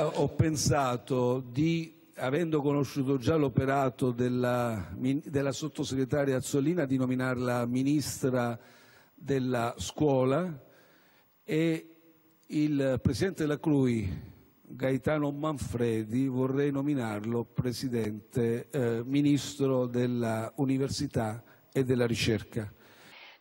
Eh, ho pensato di avendo conosciuto già l'operato della, della, sottosegretaria Azzolina, di nominarla ministra della scuola e il presidente della CRUI, Gaetano Manfredi, vorrei nominarlo presidente, eh, ministro dell'università e della ricerca.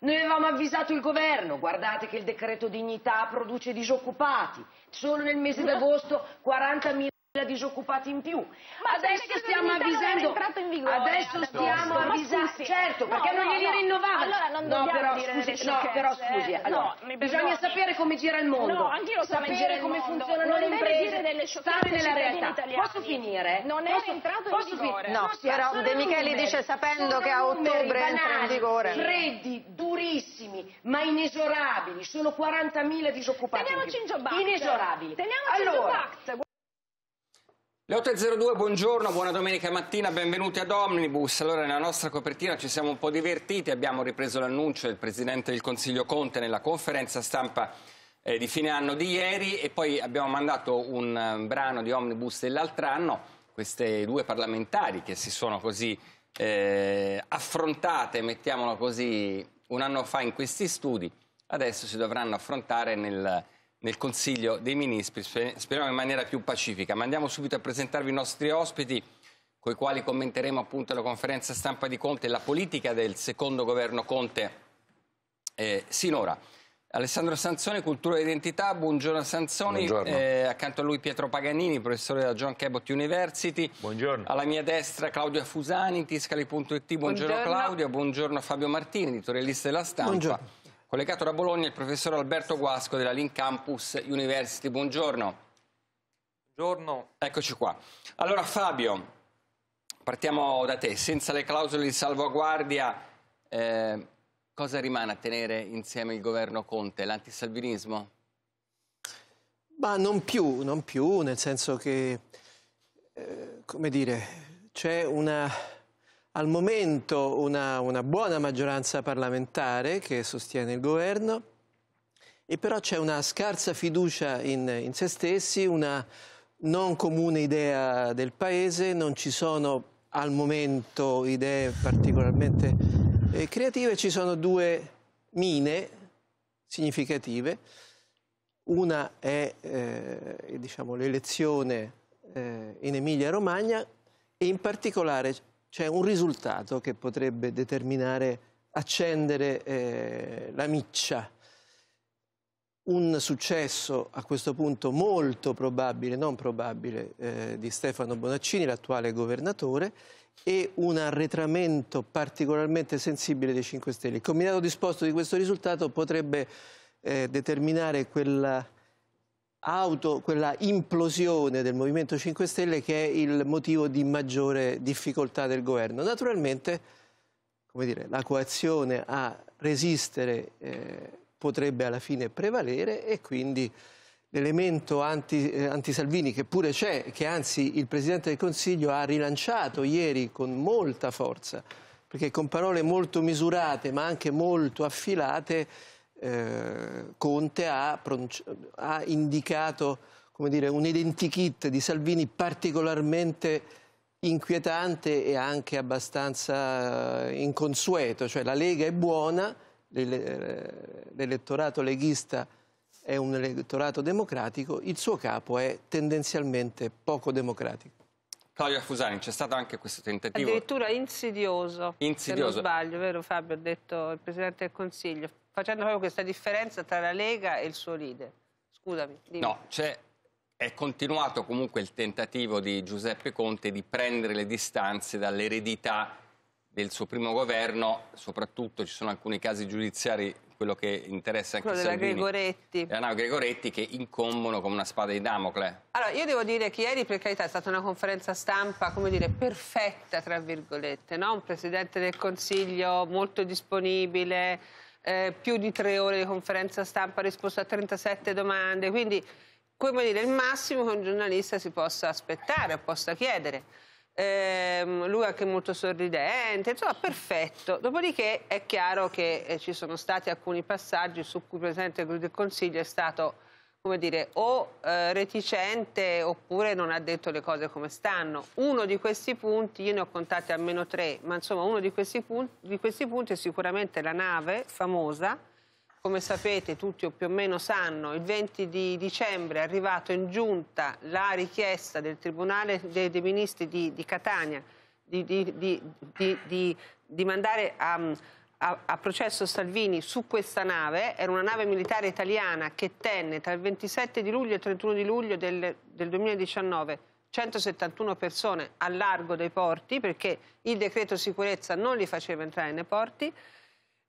Noi avevamo avvisato il governo, guardate che il decreto dignità produce disoccupati. Solo nel mese d'agosto 40.000 disoccupati in più. Ma adesso stiamo avvisando, vigore, adesso stiamo no, avvisando, certo, no, perché no, non glieli rinnovavano. Allora non no, però, eh. scusi, no, però scusi, eh. allora, bisogna sapere come gira il mondo, sapere come funzionano le imprese, stare nella realtà. Italiani. Posso finire? Non è posso, entrato posso in vigore. No, però De Micheli dice sapendo che a ottobre entra in vigore. Freddi, durissimi, ma inesorabili, sono 40.000 disoccupati. Teniamoci in Inesorabili. Teniamoci allora, le 8.02, buongiorno, buona domenica mattina, benvenuti ad Omnibus. Allora nella nostra copertina ci siamo un po' divertiti, abbiamo ripreso l'annuncio del Presidente del Consiglio Conte nella conferenza stampa eh, di fine anno di ieri e poi abbiamo mandato un um, brano di Omnibus dell'altro anno, queste due parlamentari che si sono così eh, affrontate, mettiamolo così, un anno fa in questi studi, adesso si dovranno affrontare nel nel Consiglio dei Ministri, speriamo in maniera più pacifica. Ma andiamo subito a presentarvi i nostri ospiti, con i quali commenteremo appunto la conferenza stampa di Conte e la politica del secondo governo Conte eh, sinora. Alessandro Sanzoni, Cultura e Identità, buongiorno Sanzoni, Eh, accanto a lui Pietro Paganini, professore della John Cabot University, buongiorno. alla mia destra Claudia Fusani, tiscali.it, buongiorno, buongiorno, Claudia, buongiorno Fabio Martini, editorialista della stampa. Buongiorno. Collegato da Bologna il professor Alberto Guasco della Link Campus University. Buongiorno. Buongiorno. Eccoci qua. Allora Fabio, partiamo da te. Senza le clausole di salvaguardia, eh, cosa rimane a tenere insieme il governo Conte? L'antisalvinismo? Ma non più, non più, nel senso che, eh, come dire, c'è una al momento una, una buona maggioranza parlamentare che sostiene il governo e però c'è una scarsa fiducia in, in se stessi, una non comune idea del paese, non ci sono al momento idee particolarmente eh, creative, ci sono due mine significative. Una è eh, diciamo, l'elezione eh, in Emilia-Romagna e in particolare c'è un risultato che potrebbe determinare, accendere eh, la miccia. Un successo a questo punto molto probabile, non probabile, eh, di Stefano Bonaccini, l'attuale governatore, e un arretramento particolarmente sensibile dei 5 Stelle. Il combinato disposto di questo risultato potrebbe eh, determinare quella auto, quella implosione del Movimento 5 Stelle che è il motivo di maggiore difficoltà del governo. Naturalmente, come dire, la coazione a resistere eh, potrebbe alla fine prevalere e quindi l'elemento anti, eh, anti-Salvini che pure c'è, che anzi il Presidente del Consiglio ha rilanciato ieri con molta forza, perché con parole molto misurate ma anche molto affilate eh, Conte ha, ha indicato dire, un identikit di Salvini particolarmente inquietante e anche abbastanza eh, inconsueto, cioè la Lega è buona, eh, l'elettorato leghista è un elettorato democratico, il suo capo è tendenzialmente poco democratico. Claudia Fusani, c'è stato anche questo tentativo. Addirittura insidioso, insidioso. se non sbaglio, vero Fabio? Ha detto il Presidente del Consiglio facendo proprio questa differenza tra la Lega e il suo leader. Scusami. Dimmi. No, c'è è continuato comunque il tentativo di Giuseppe Conte di prendere le distanze dall'eredità del suo primo governo, soprattutto ci sono alcuni casi giudiziari, quello che interessa anche quello Salvini. Quello della Gregoretti. Della Gregoretti che incombono come una spada di Damocle. Allora, io devo dire che ieri, per carità, è stata una conferenza stampa, come dire, perfetta, tra virgolette, no? Un Presidente del Consiglio molto disponibile, eh, più di tre ore di conferenza stampa, ha risposto a 37 domande, quindi come dire, il massimo che un giornalista si possa aspettare o possa chiedere. Eh, lui anche molto sorridente, insomma perfetto. Dopodiché è chiaro che eh, ci sono stati alcuni passaggi su cui il Presidente del Consiglio è stato come dire, o eh, reticente oppure non ha detto le cose come stanno. Uno di questi punti, io ne ho contati almeno tre, ma insomma uno di questi punti, di questi punti è sicuramente la nave famosa, come sapete tutti o più o meno sanno, il 20 di dicembre è arrivato in giunta la richiesta del Tribunale dei, dei Ministri di, di Catania di, di mandare a... Um, a, processo Salvini su questa nave, era una nave militare italiana che tenne tra il 27 di luglio e il 31 di luglio del, del 2019 171 persone a largo dei porti perché il decreto sicurezza non li faceva entrare nei porti.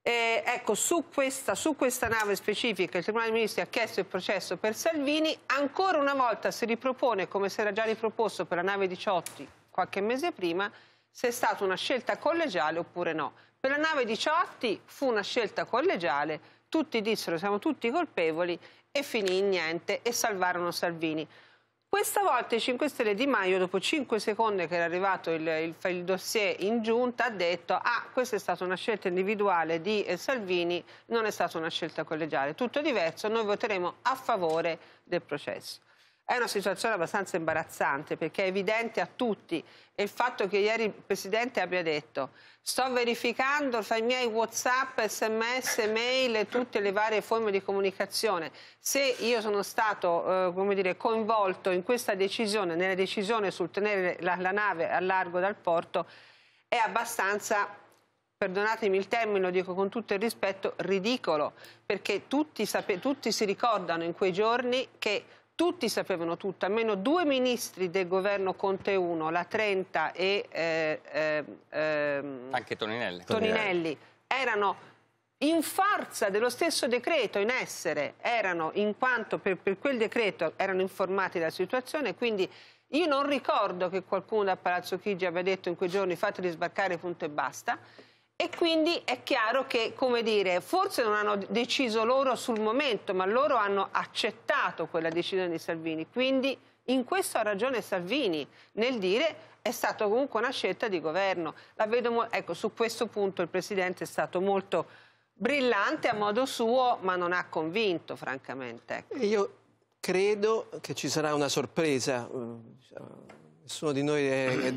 E, ecco, su questa, su questa, nave specifica il Tribunale dei Ministri ha chiesto il processo per Salvini, ancora una volta si ripropone, come si era già riproposto per la nave 18 qualche mese prima, se è stata una scelta collegiale oppure no. Per la nave Diciotti fu una scelta collegiale, tutti dissero siamo tutti colpevoli e finì in niente e salvarono Salvini. Questa volta i 5 Stelle Di Maio, dopo 5 secondi che era arrivato il, il, il dossier in giunta, ha detto ah, questa è stata una scelta individuale di eh, Salvini, non è stata una scelta collegiale. Tutto diverso, noi voteremo a favore del processo. È una situazione abbastanza imbarazzante perché è evidente a tutti e il fatto che ieri il Presidente abbia detto sto verificando tra i miei Whatsapp, sms, mail e tutte le varie forme di comunicazione. Se io sono stato eh, dire, coinvolto in questa decisione, nella decisione sul tenere la, la nave a largo dal porto, è abbastanza perdonatemi il termine, lo dico con tutto il rispetto, ridicolo, perché tutti, tutti si ricordano in quei giorni che tutti sapevano tutto, almeno due ministri del governo Conte 1, la 30 e... Eh, eh, ehm, Anche Toninelli. Toninelli. Erano in forza dello stesso decreto in essere, erano in quanto per, per quel decreto erano informati della situazione, quindi io non ricordo che qualcuno da Palazzo Chigi abbia detto in quei giorni fateli sbarcare punto e basta e quindi è chiaro che, come dire, forse non hanno deciso loro sul momento, ma loro hanno accettato quella decisione di Salvini. Quindi in questo ha ragione Salvini nel dire è stata comunque una scelta di governo. ecco, su questo punto il Presidente è stato molto brillante a modo suo, ma non ha convinto, francamente. Ecco. Io credo che ci sarà una sorpresa. Uhm, diciamo, nessuno di noi è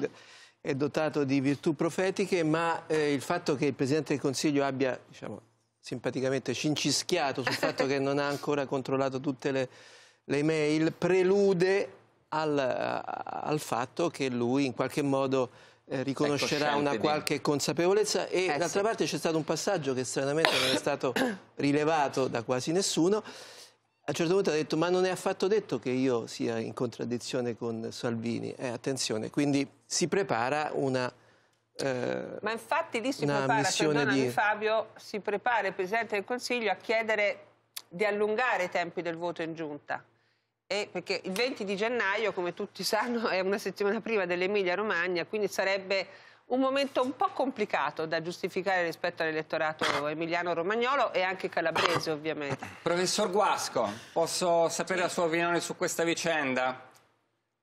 è dotato di virtù profetiche, ma eh, il fatto che il Presidente del Consiglio abbia, diciamo, simpaticamente cincischiato sul fatto che non ha ancora controllato tutte le, le mail, prelude al, al, fatto che lui in qualche modo eh, riconoscerà una qualche consapevolezza e eh, d'altra sì. parte c'è stato un passaggio che stranamente non è stato rilevato da quasi nessuno a un certo punto ha detto ma non è affatto detto che io sia in contraddizione con Salvini. Eh, attenzione, quindi si prepara una... Eh, ma infatti lì si prepara, perdonami di... Fabio, si prepara il Presidente del Consiglio a chiedere di allungare i tempi del voto in giunta. E perché il 20 di gennaio, come tutti sanno, è una settimana prima dell'Emilia Romagna, quindi sarebbe un momento un po' complicato da giustificare rispetto all'elettorato emiliano-romagnolo e anche calabrese ovviamente. Professor Guasco, posso sapere sì. la sua opinione su questa vicenda?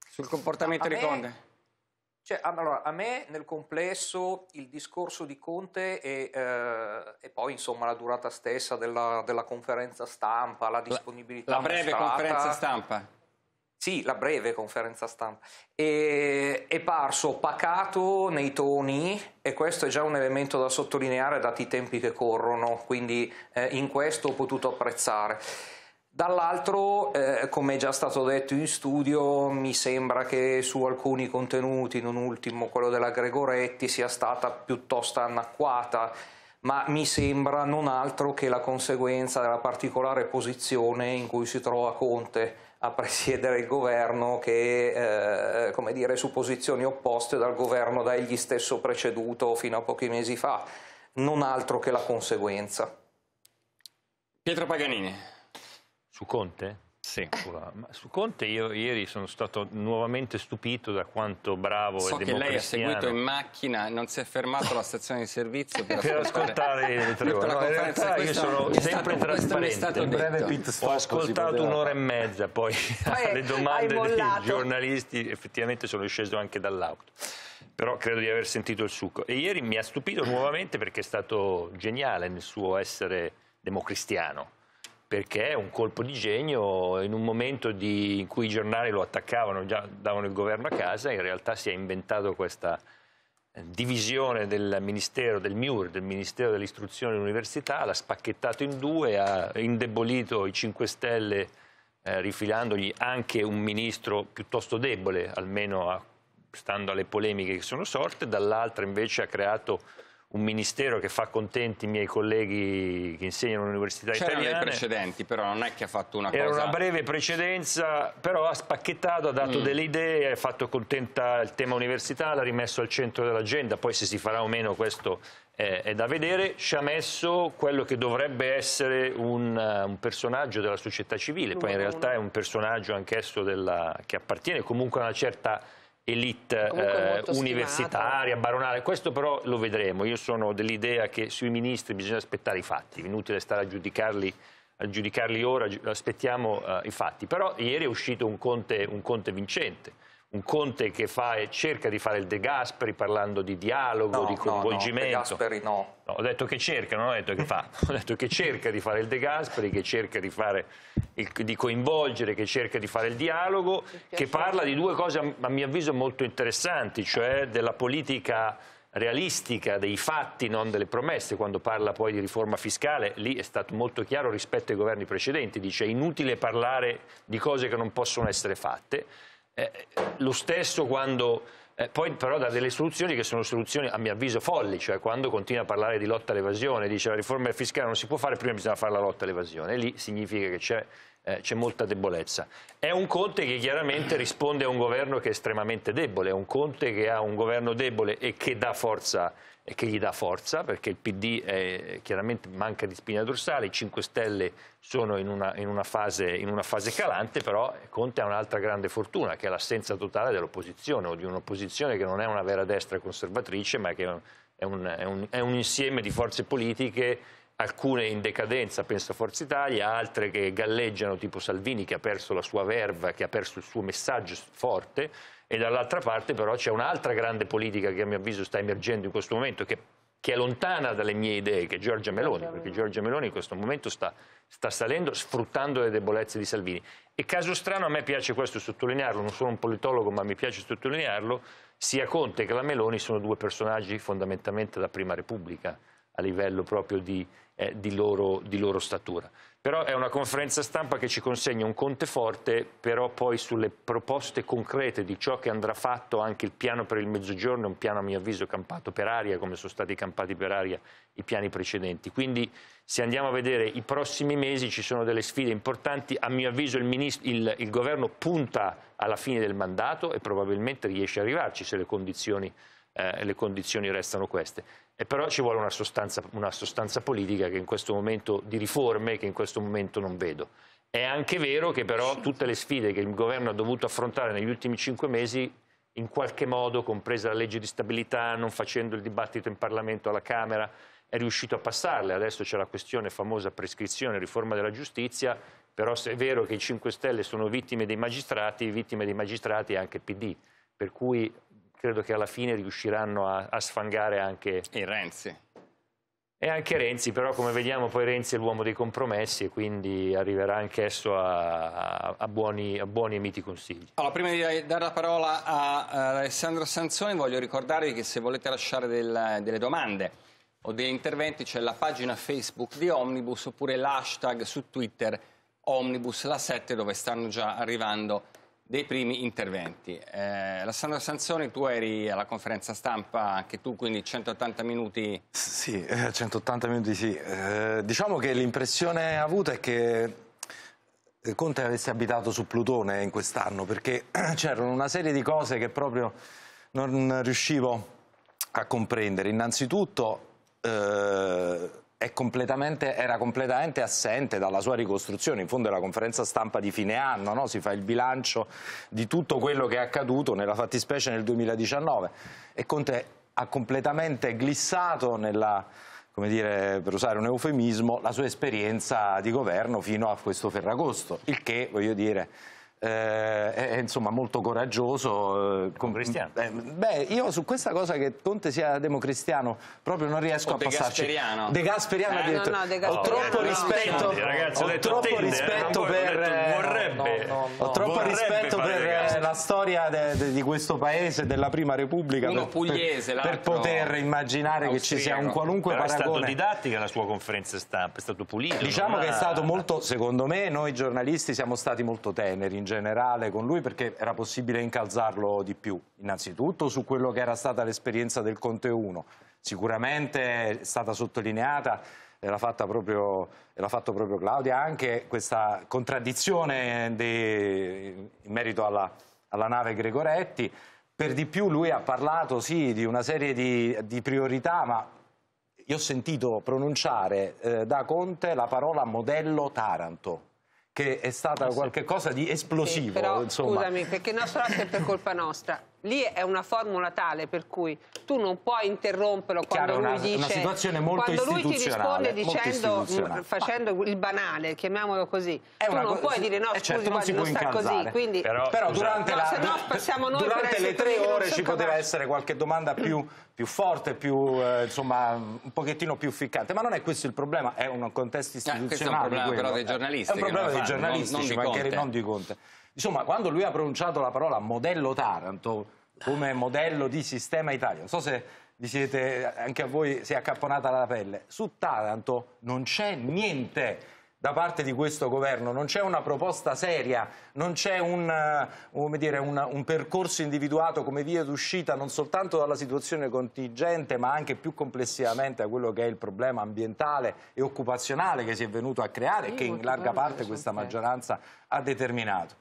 Sul comportamento di Conte? Cioè, allora, a me nel complesso il discorso di Conte e, eh, e poi insomma la durata stessa della, della conferenza stampa, la disponibilità... La, la breve mostrata, conferenza stampa sì, la breve conferenza stampa. E, è parso pacato nei toni e questo è già un elemento da sottolineare dati i tempi che corrono, quindi eh, in questo ho potuto apprezzare. Dall'altro, eh, come è già stato detto in studio, mi sembra che su alcuni contenuti, non ultimo quello della Gregoretti, sia stata piuttosto anacquata ma mi sembra non altro che la conseguenza della particolare posizione in cui si trova Conte a presiedere il governo che eh, come dire, su posizioni opposte dal governo da egli stesso preceduto fino a pochi mesi fa, non altro che la conseguenza. Pietro Paganini. Su Conte? Sì, su Conte io ieri sono stato nuovamente stupito da quanto bravo so e democratico. So lei ha seguito in macchina, non si è fermato alla stazione di servizio per, per ascoltare, ascoltare le tre ore. No, in realtà io sono sempre stato, trasparente. Breve Ho ascoltato un'ora e mezza, poi eh, le domande dei giornalisti effettivamente sono sceso anche dall'auto. Però credo di aver sentito il succo. E ieri mi ha stupito nuovamente perché è stato geniale nel suo essere democristiano perché è un colpo di genio in un momento di, in cui i giornali lo attaccavano, già davano il governo a casa, in realtà si è inventato questa eh, divisione del ministero, del MIUR, del Ministero dell'Istruzione e dell'Università, l'ha spacchettato in due, ha indebolito i 5 Stelle eh, rifilandogli anche un ministro piuttosto debole, almeno a, stando alle polemiche che sono sorte, dall'altra invece ha creato un ministero che fa contenti i miei colleghi che insegnano all'università italiana. C'erano dei precedenti, però non è che ha fatto una Era cosa... Era una breve precedenza, però ha spacchettato, ha dato mm. delle idee, ha fatto contenta il tema università, l'ha rimesso al centro dell'agenda, poi se si farà o meno questo è, è da vedere. Ci ha messo quello che dovrebbe essere un, eh, un personaggio della società civile, poi in realtà è un personaggio anch'esso che appartiene comunque a una certa elite eh, universitaria, stimato. baronale, questo però lo vedremo, io sono dell'idea che sui ministri bisogna aspettare i fatti, inutile stare a giudicarli, a giudicarli ora, aspettiamo eh, i fatti, però ieri è uscito un conte, un conte vincente, un Conte che fa, cerca di fare il De Gasperi parlando di dialogo, no, di coinvolgimento. No, no, De Gasperi no. no. Ho detto che cerca, non ho detto che fa. ho detto che cerca di fare il De Gasperi, che cerca di, il, di coinvolgere, che cerca di fare il dialogo, che parla di due cose a mio avviso molto interessanti, cioè della politica realistica dei fatti, non delle promesse, quando parla poi di riforma fiscale, lì è stato molto chiaro rispetto ai governi precedenti, dice è inutile parlare di cose che non possono essere fatte eh, lo stesso quando... Eh, poi però dà delle soluzioni che sono soluzioni a mio avviso folli, cioè quando continua a parlare di lotta all'evasione, dice la riforma fiscale non si può fare, prima bisogna fare la lotta all'evasione, lì significa che c'è eh, molta debolezza. È un Conte che chiaramente risponde a un governo che è estremamente debole, è un Conte che ha un governo debole e che dà forza e che gli dà forza, perché il PD è, chiaramente manca di spina dorsale, i 5 Stelle sono in una, in una, fase, in una fase, calante, però Conte ha un'altra grande fortuna, che è l'assenza totale dell'opposizione, o di un'opposizione che non è una vera destra conservatrice, ma che è un, è un, è un insieme di forze politiche alcune in decadenza, penso a Forza Italia, altre che galleggiano, tipo Salvini che ha perso la sua verva, che ha perso il suo messaggio forte, e dall'altra parte però c'è un'altra grande politica che a mio avviso sta emergendo in questo momento, che, che è lontana dalle mie idee, che è Giorgia Meloni, perché Giorgia Meloni in questo momento sta, sta salendo sfruttando le debolezze di Salvini. E caso strano, a me piace questo sottolinearlo, non sono un politologo ma mi piace sottolinearlo, sia Conte che la Meloni sono due personaggi fondamentalmente da Prima Repubblica, a livello proprio di, eh, di, loro, di, loro, statura. Però è una conferenza stampa che ci consegna un conte forte, però poi sulle proposte concrete di ciò che andrà fatto, anche il piano per il mezzogiorno è un piano a mio avviso campato per aria, come sono stati campati per aria i piani precedenti. Quindi se andiamo a vedere i prossimi mesi ci sono delle sfide importanti, a mio avviso il, ministro, il, il governo punta alla fine del mandato e probabilmente riesce a arrivarci se le condizioni eh, le condizioni restano queste. E però ci vuole una sostanza, una sostanza politica che in questo momento di riforme che in questo momento non vedo. È anche vero che però tutte le sfide che il governo ha dovuto affrontare negli ultimi cinque mesi, in qualche modo, compresa la legge di stabilità, non facendo il dibattito in Parlamento alla Camera, è riuscito a passarle. Adesso c'è la questione famosa prescrizione, riforma della giustizia, però se è vero che i 5 Stelle sono vittime dei magistrati, vittime dei magistrati è anche il PD. Per cui credo che alla fine riusciranno a, a sfangare anche... E Renzi. E anche Renzi, però come vediamo poi Renzi è l'uomo dei compromessi e quindi arriverà anch'esso a, a, a, buoni, a buoni e miti consigli. Allora, prima di dare la parola a, a eh, Alessandro Sanzoni voglio ricordarvi che se volete lasciare del, delle domande o degli interventi c'è la pagina Facebook di Omnibus oppure l'hashtag su Twitter Omnibus la 7 dove stanno già arrivando dei primi interventi. Eh, Alessandro Sanzoni, tu eri alla conferenza stampa, anche tu, quindi 180 minuti... Sì, 180 eh, minuti sì. Eh, diciamo che l'impressione avuta è che eh, Conte avesse abitato su Plutone in quest'anno, perché c'erano una serie di cose che proprio non riuscivo a comprendere. Innanzitutto... Eh, completamente, era completamente assente dalla sua ricostruzione, in fondo è la conferenza stampa di fine anno, no? si fa il bilancio di tutto quello che è accaduto nella fattispecie nel 2019 e Conte ha completamente glissato nella, come dire, per usare un eufemismo, la sua esperienza di governo fino a questo Ferragosto, il che, voglio dire, eh, è, insomma molto coraggioso. Eh, con... Cristiano. Eh, beh, io su questa cosa che Conte sia democristiano proprio non riesco o a de passarci. Gasperiano. De Gasperiano. Eh, no, no, de Gasperiano. Ho troppo eh, no, rispetto, no, no. Ragazzi, ho, ho troppo tende, rispetto per... vorrebbe. Ho troppo rispetto per la storia de, de, di questo paese, della Prima Repubblica, Uno per, pugliese, per, poter immaginare austriaco. che ci sia un qualunque Però paragone. è stato didattica la sua conferenza stampa, è stato pulito. Diciamo che è stato molto, secondo me, noi giornalisti siamo stati molto teneri in generale con lui perché era possibile incalzarlo di più, innanzitutto su quello che era stata l'esperienza del Conte 1, sicuramente è stata sottolineata e l'ha fatto proprio Claudia, anche questa contraddizione di, in merito alla alla nave Gregoretti. Per di più lui ha parlato sì, di una serie di, di priorità, ma io ho sentito pronunciare eh, da Conte la parola modello Taranto che è stata ah, qualcosa di esplosivo. Sì, però, insomma. scusami, perché non solo è per colpa nostra, lì è una formula tale per cui tu non puoi interromperlo quando Chiaro, lui una, dice una situazione molto quando lui ti risponde dicendo mm, facendo ma... il banale chiamiamolo così tu non puoi dire no eh, scusi certo, non, si può non sta così quindi però, però durante, no, la, no, noi durante le tre ore ci poteva essere qualche domanda più, più forte più eh, insomma un pochettino più ficcante ma non è questo il problema è un contesto istituzionale eh, questo è un problema quello. però dei giornalisti è un problema dei giornalisti non, non, di non di Conte Insomma, quando lui ha pronunciato la parola modello Taranto come modello di sistema Italia, non so se vi siete, anche a voi si è accapponata la pelle, su Taranto non c'è niente da parte di questo governo, non c'è una proposta seria, non c'è un, eh, un, un, percorso individuato come via d'uscita non soltanto dalla situazione contingente ma anche più complessivamente a quello che è il problema ambientale e occupazionale che si è venuto a creare e che in larga parte questa maggioranza ha determinato.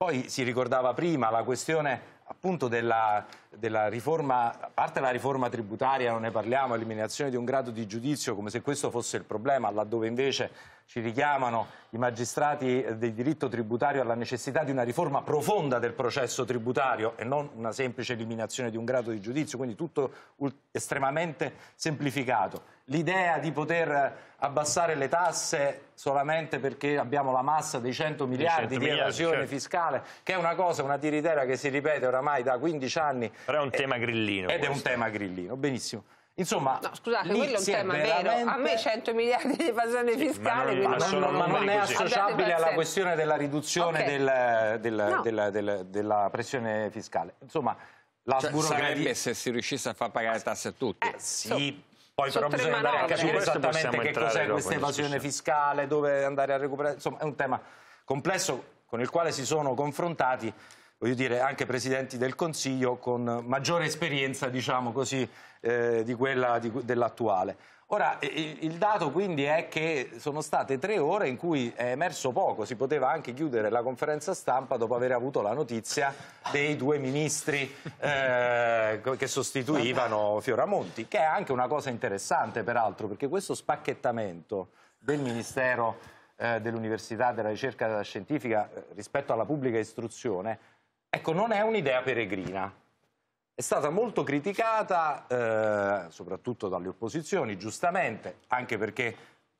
Poi si ricordava prima la questione appunto della, della, riforma, a parte la riforma tributaria, non ne parliamo, eliminazione di un grado di giudizio come se questo fosse il problema, laddove invece ci richiamano i magistrati eh, del diritto tributario alla necessità di una riforma profonda del processo tributario e non una semplice eliminazione di un grado di giudizio, quindi tutto estremamente semplificato. L'idea di poter abbassare le tasse solamente perché abbiamo la massa dei 100 miliardi 100 di erosione miliardi, certo. fiscale, che è una cosa, una tiritera che si ripete oramai da 15 anni. Però è un eh, tema grillino. Ed questo. è un tema grillino, benissimo. Insomma, no, scusate, quello è un tema vero. A me 100 miliardi di evasione fiscale. Ma non, ma sono, ma non è associabile alla questione della riduzione okay. del, del, no. della, della, della pressione fiscale. Insomma, la cioè, burocratia... se si riuscisse a far pagare tasse a tutti. Eh, sì, poi però bisogna andare a capire esattamente che cos'è questa evasione fiscale, dove andare a recuperare... Insomma, è un tema complesso con il quale si sono confrontati voglio dire, anche presidenti del Consiglio con maggiore esperienza, diciamo così, eh, di quella dell'attuale. Ora, il, dato quindi è che sono state tre ore in cui è emerso poco, si poteva anche chiudere la conferenza stampa dopo aver avuto la notizia dei due ministri eh, che sostituivano Fioramonti, che è anche una cosa interessante peraltro, perché questo spacchettamento del Ministero eh, dell'Università, della Ricerca Scientifica eh, rispetto alla pubblica istruzione Ecco, non è un'idea peregrina. È stata molto criticata, eh, soprattutto dalle opposizioni, giustamente, anche perché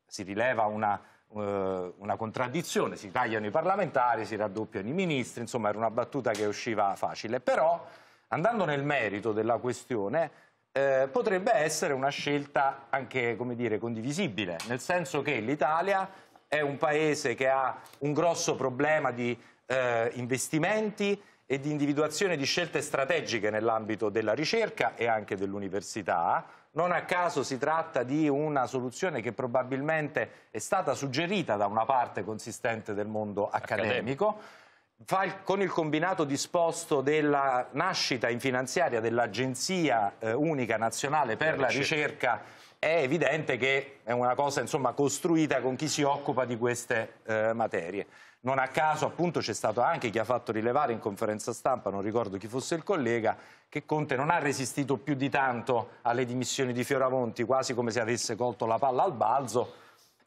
si rileva una, eh, una contraddizione, si tagliano i parlamentari, si raddoppiano i ministri, insomma era una battuta che usciva facile. Però, andando nel merito della questione, eh, potrebbe essere una scelta anche dire, condivisibile, nel senso che l'Italia è un paese che ha un grosso problema di eh, investimenti, e di individuazione di scelte strategiche nell'ambito della ricerca e anche dell'università. Non a caso si tratta di una soluzione che probabilmente è stata suggerita da una parte consistente del mondo accademico, accademico con il combinato disposto della nascita in finanziaria dell'Agenzia eh, Unica Nazionale per la, la ricerca. è evidente che è una cosa insomma, costruita con chi si occupa di queste eh, materie. Non a caso appunto c'è stato anche chi ha fatto rilevare in conferenza stampa, non ricordo chi fosse il collega, che Conte non ha resistito più di tanto alle dimissioni di Fioravonti, quasi come se avesse colto la palla al balzo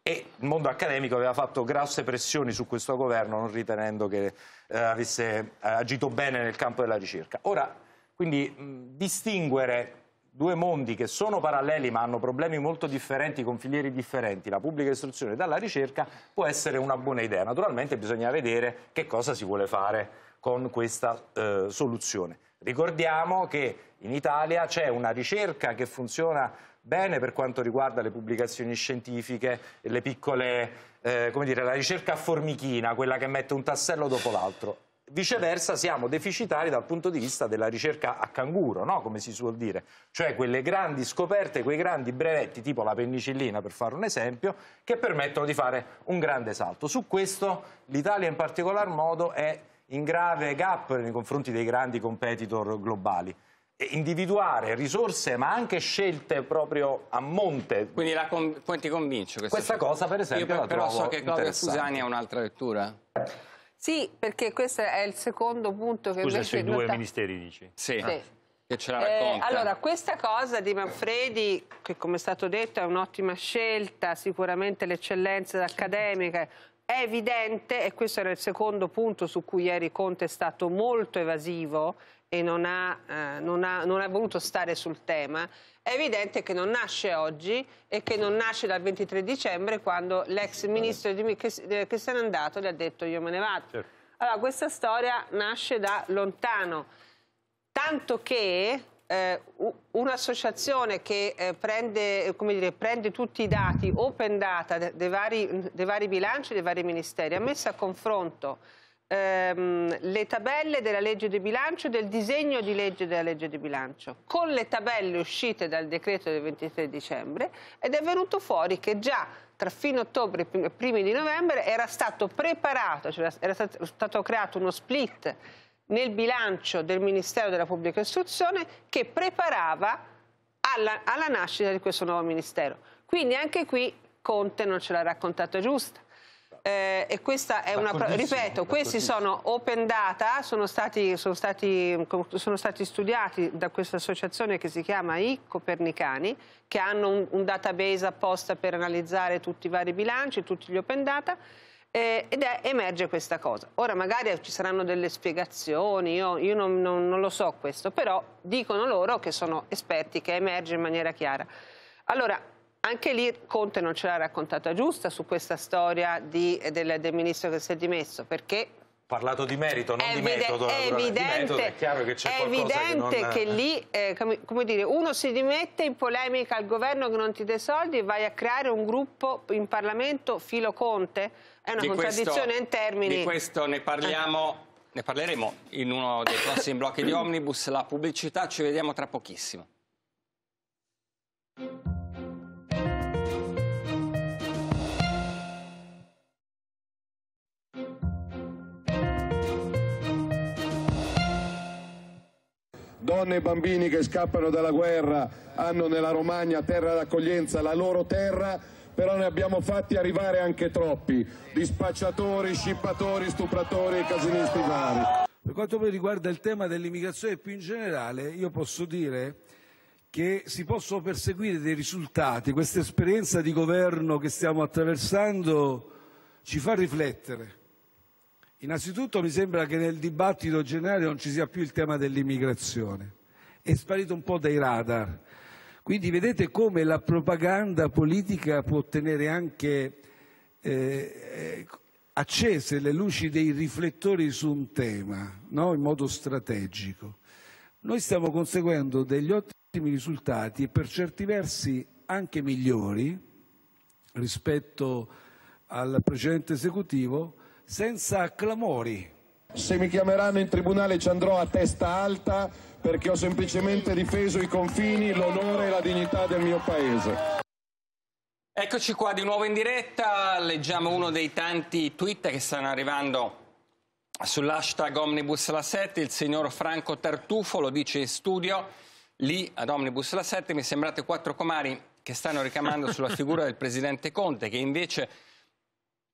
e il mondo accademico aveva fatto grosse pressioni su questo governo non ritenendo che eh, avesse eh, agito bene nel campo della ricerca. Ora, quindi mh, distinguere due mondi che sono paralleli ma hanno problemi molto differenti, con filieri differenti, la pubblica istruzione e dalla ricerca, può essere una buona idea. Naturalmente bisogna vedere che cosa si vuole fare con questa eh, soluzione. Ricordiamo che in Italia c'è una ricerca che funziona bene per quanto riguarda le pubblicazioni scientifiche, le piccole, eh, come dire, la ricerca formichina, quella che mette un tassello dopo l'altro. Viceversa siamo deficitari dal punto di vista della ricerca a canguro, no? come si suol dire, cioè quelle grandi scoperte, quei grandi brevetti tipo la penicillina per fare un esempio, che permettono di fare un grande salto. Su questo l'Italia in particolar modo è in grave gap nei confronti dei grandi competitor globali individuare risorse ma anche scelte proprio a monte. Quindi la con... ti convince questa, questa cosa per esempio Io però so che Claudio Fusani ha un'altra lettura. Sì, perché questo è il secondo punto che... Scusa, sui due ministeri dici? Sì. sì. Che ce la eh, racconta. Eh, allora, questa cosa di Manfredi, che come è stato detto è un'ottima scelta, sicuramente l'eccellenza accademica, è evidente, e questo era il secondo punto su cui ieri Conte è stato molto evasivo e non ha, eh, non ha, non ha voluto stare sul tema, è evidente che non nasce oggi e che non nasce dal 23 dicembre quando l'ex ministro di, che, eh, che se n'è andato gli ha detto io me ne vado. Certo. Allora questa storia nasce da lontano, tanto che eh, un'associazione che eh, prende, eh, dire, prende, tutti i dati open data dei vari, dei vari bilanci dei vari ministeri ha messo a confronto ehm, le tabelle della legge di bilancio del disegno di legge della legge di bilancio con le tabelle uscite dal decreto del 23 dicembre ed è venuto fuori che già tra fine ottobre e primi di novembre era stato preparato, cioè era stato, stato creato uno split nel bilancio del Ministero della Pubblica Istruzione che preparava alla, alla nascita di questo nuovo Ministero. Quindi anche qui Conte non ce l'ha raccontata giusta eh, e questa è una... Ripeto, questi sono open data, sono stati, sono, stati, sono stati, studiati da questa associazione che si chiama I Copernicani, che hanno un, un database apposta per analizzare tutti i vari bilanci, tutti gli open data, ed è, emerge questa cosa. Ora magari ci saranno delle spiegazioni, io, io non, non, non lo so questo, però dicono loro che sono esperti, che emerge in maniera chiara. Allora, anche lì Conte non ce l'ha raccontata giusta su questa storia di, del, del ministro che si è dimesso, perché parlato di merito, non di metodo. È evidente, metodo, è che c'è qualcosa che non... che lì, eh, come, dire, uno si dimette in polemica al governo che non ti dà soldi e vai a creare un gruppo in Parlamento filo Conte? È una di contraddizione questo, in termini... Di questo ne parliamo... Ne parleremo in uno dei prossimi blocchi di Omnibus, la pubblicità, ci vediamo tra pochissimo. Donne e bambini che scappano dalla guerra hanno nella Romagna terra d'accoglienza, la loro terra, però ne abbiamo fatti arrivare anche troppi, dispacciatori, scippatori, stupratori e casinisti vari. Per quanto poi riguarda il tema dell'immigrazione più in generale, io posso dire che si possono perseguire dei risultati, questa esperienza di governo che stiamo attraversando ci fa riflettere Innanzitutto mi sembra che nel dibattito generale non ci sia più il tema dell'immigrazione, è sparito un po' dai radar. Quindi vedete come la propaganda politica può tenere anche eh, accese le luci dei riflettori su un tema, no? in modo strategico. Noi stiamo conseguendo degli ottimi risultati e per certi versi anche migliori rispetto al precedente esecutivo senza clamori. Se mi chiameranno in tribunale ci andrò a testa alta perché ho semplicemente difeso i confini, l'onore e la dignità del mio paese. Eccoci qua di nuovo in diretta, leggiamo uno dei tanti tweet che stanno arrivando sull'hashtag Omnibus La 7, il signor Franco Tartufo lo dice in studio, lì ad Omnibus La 7 mi sembrate quattro comari che stanno ricamando sulla figura del presidente Conte che invece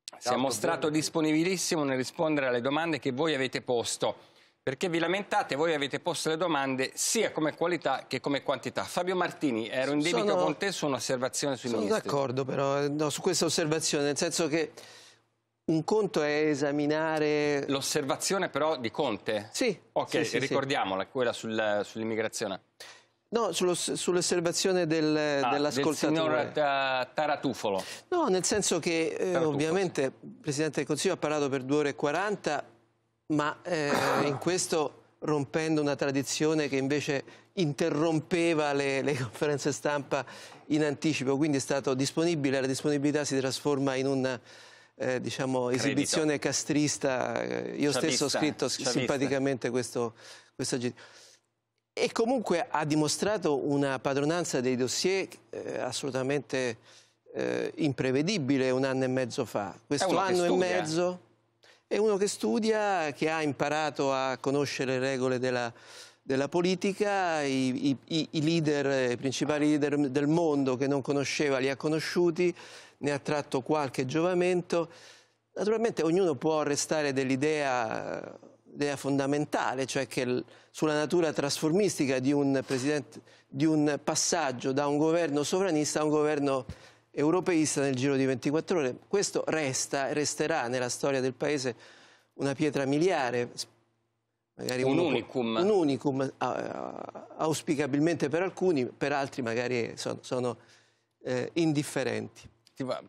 si è esatto, mostrato disponibilissimo nel rispondere alle domande che voi avete posto, perché vi lamentate, voi avete posto le domande sia come qualità che come quantità. Fabio Martini, ero in debito sono... con te su un'osservazione sui sono ministri. Sono d'accordo però eh, no, su questa osservazione, nel senso che un conto è esaminare... L'osservazione però di Conte? Sì. Ok, sì, sì, ricordiamola, quella sul, sull'immigrazione. No, sull'osservazione del, ah, dell'ascoltatore. Del signor eh, Taratufolo. No, nel senso che eh, ovviamente il Presidente del Consiglio ha parlato per due ore e quaranta, ma eh, in questo rompendo una tradizione che invece interrompeva le, le, conferenze stampa in anticipo, quindi è stato disponibile, la disponibilità si trasforma in una eh, diciamo, esibizione castrista, io stesso ho scritto simpaticamente questo, questo aggettivo e comunque ha dimostrato una padronanza dei dossier eh, assolutamente eh, imprevedibile un anno e mezzo fa. Questo anno e mezzo è uno che studia, che ha imparato a conoscere le regole della, della politica, i, i, i, leader, i principali leader del mondo che non conosceva li ha conosciuti, ne ha tratto qualche giovamento. Naturalmente ognuno può restare dell'idea idea fondamentale, cioè che sulla natura trasformistica di un, di un passaggio da un governo sovranista a un governo europeista nel giro di 24 ore. Questo resta e resterà nella storia del Paese una pietra miliare, un unicum. un unicum. auspicabilmente per alcuni, per altri magari sono, sono eh, indifferenti.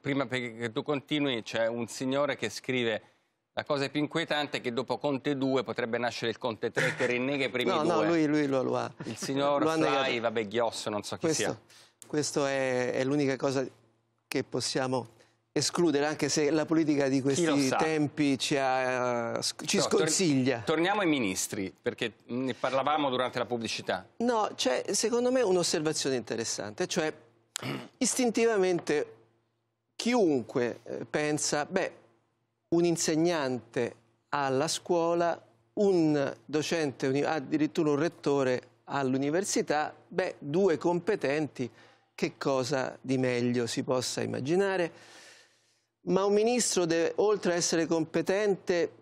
Prima che tu continui c'è un signore che scrive la cosa più inquietante è che dopo Conte 2 potrebbe nascere il Conte 3 che rinnega i primi no, due. No, lui, lui lo, lo, ha. Il signor lo vabbè, Ghios, non so chi questo, sia. Questa è, è l'unica cosa che possiamo escludere, anche se la politica di questi tempi ci, ha, eh, ci no, sconsiglia. torniamo ai ministri, perché ne parlavamo durante la pubblicità. No, c'è secondo me un'osservazione interessante, cioè istintivamente chiunque eh, pensa, beh, un insegnante alla scuola, un docente, addirittura un rettore all'università, beh, due competenti, che cosa di meglio si possa immaginare? Ma un ministro, deve, oltre a essere competente,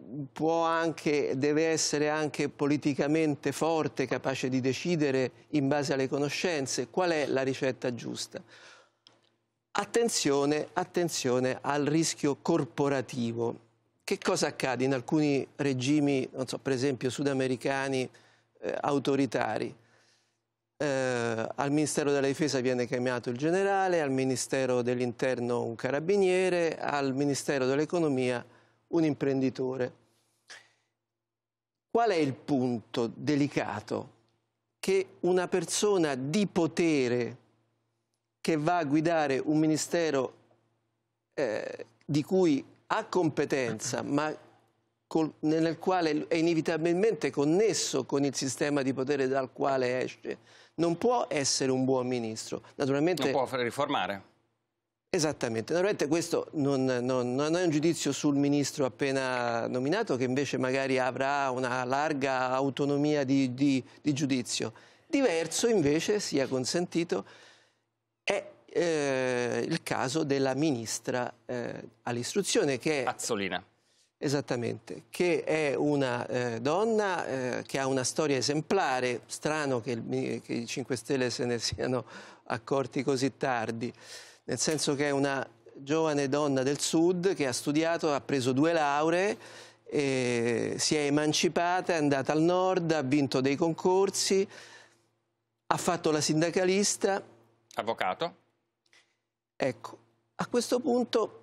anche, deve essere anche politicamente forte, capace di decidere in base alle conoscenze qual è la ricetta giusta. Attenzione, attenzione al rischio corporativo. Che cosa accade in alcuni regimi, so, per esempio sudamericani, eh, autoritari? Eh, al Ministero della Difesa viene chiamato il generale, al Ministero dell'Interno un carabiniere, al Ministero dell'Economia un imprenditore. Qual è il punto delicato? Che una persona di potere che va a guidare un ministero eh, di cui ha competenza, ma col, nel quale è inevitabilmente connesso con il sistema di potere dal quale esce, non può essere un buon ministro. Naturalmente, non può riformare. Esattamente, naturalmente questo non, non, non, è un giudizio sul ministro appena nominato che invece magari avrà una larga autonomia di, di, di giudizio. Diverso invece, sia consentito, eh, il caso della ministra eh, all'istruzione che... è Azzolina. Esattamente, che è una eh, donna eh, che ha una storia esemplare, strano che, il, che, i 5 Stelle se ne siano accorti così tardi, nel senso che è una giovane donna del Sud che ha studiato, ha preso due lauree, eh, si è emancipata, è andata al Nord, ha vinto dei concorsi, ha fatto la sindacalista. Avvocato Ecco, a questo punto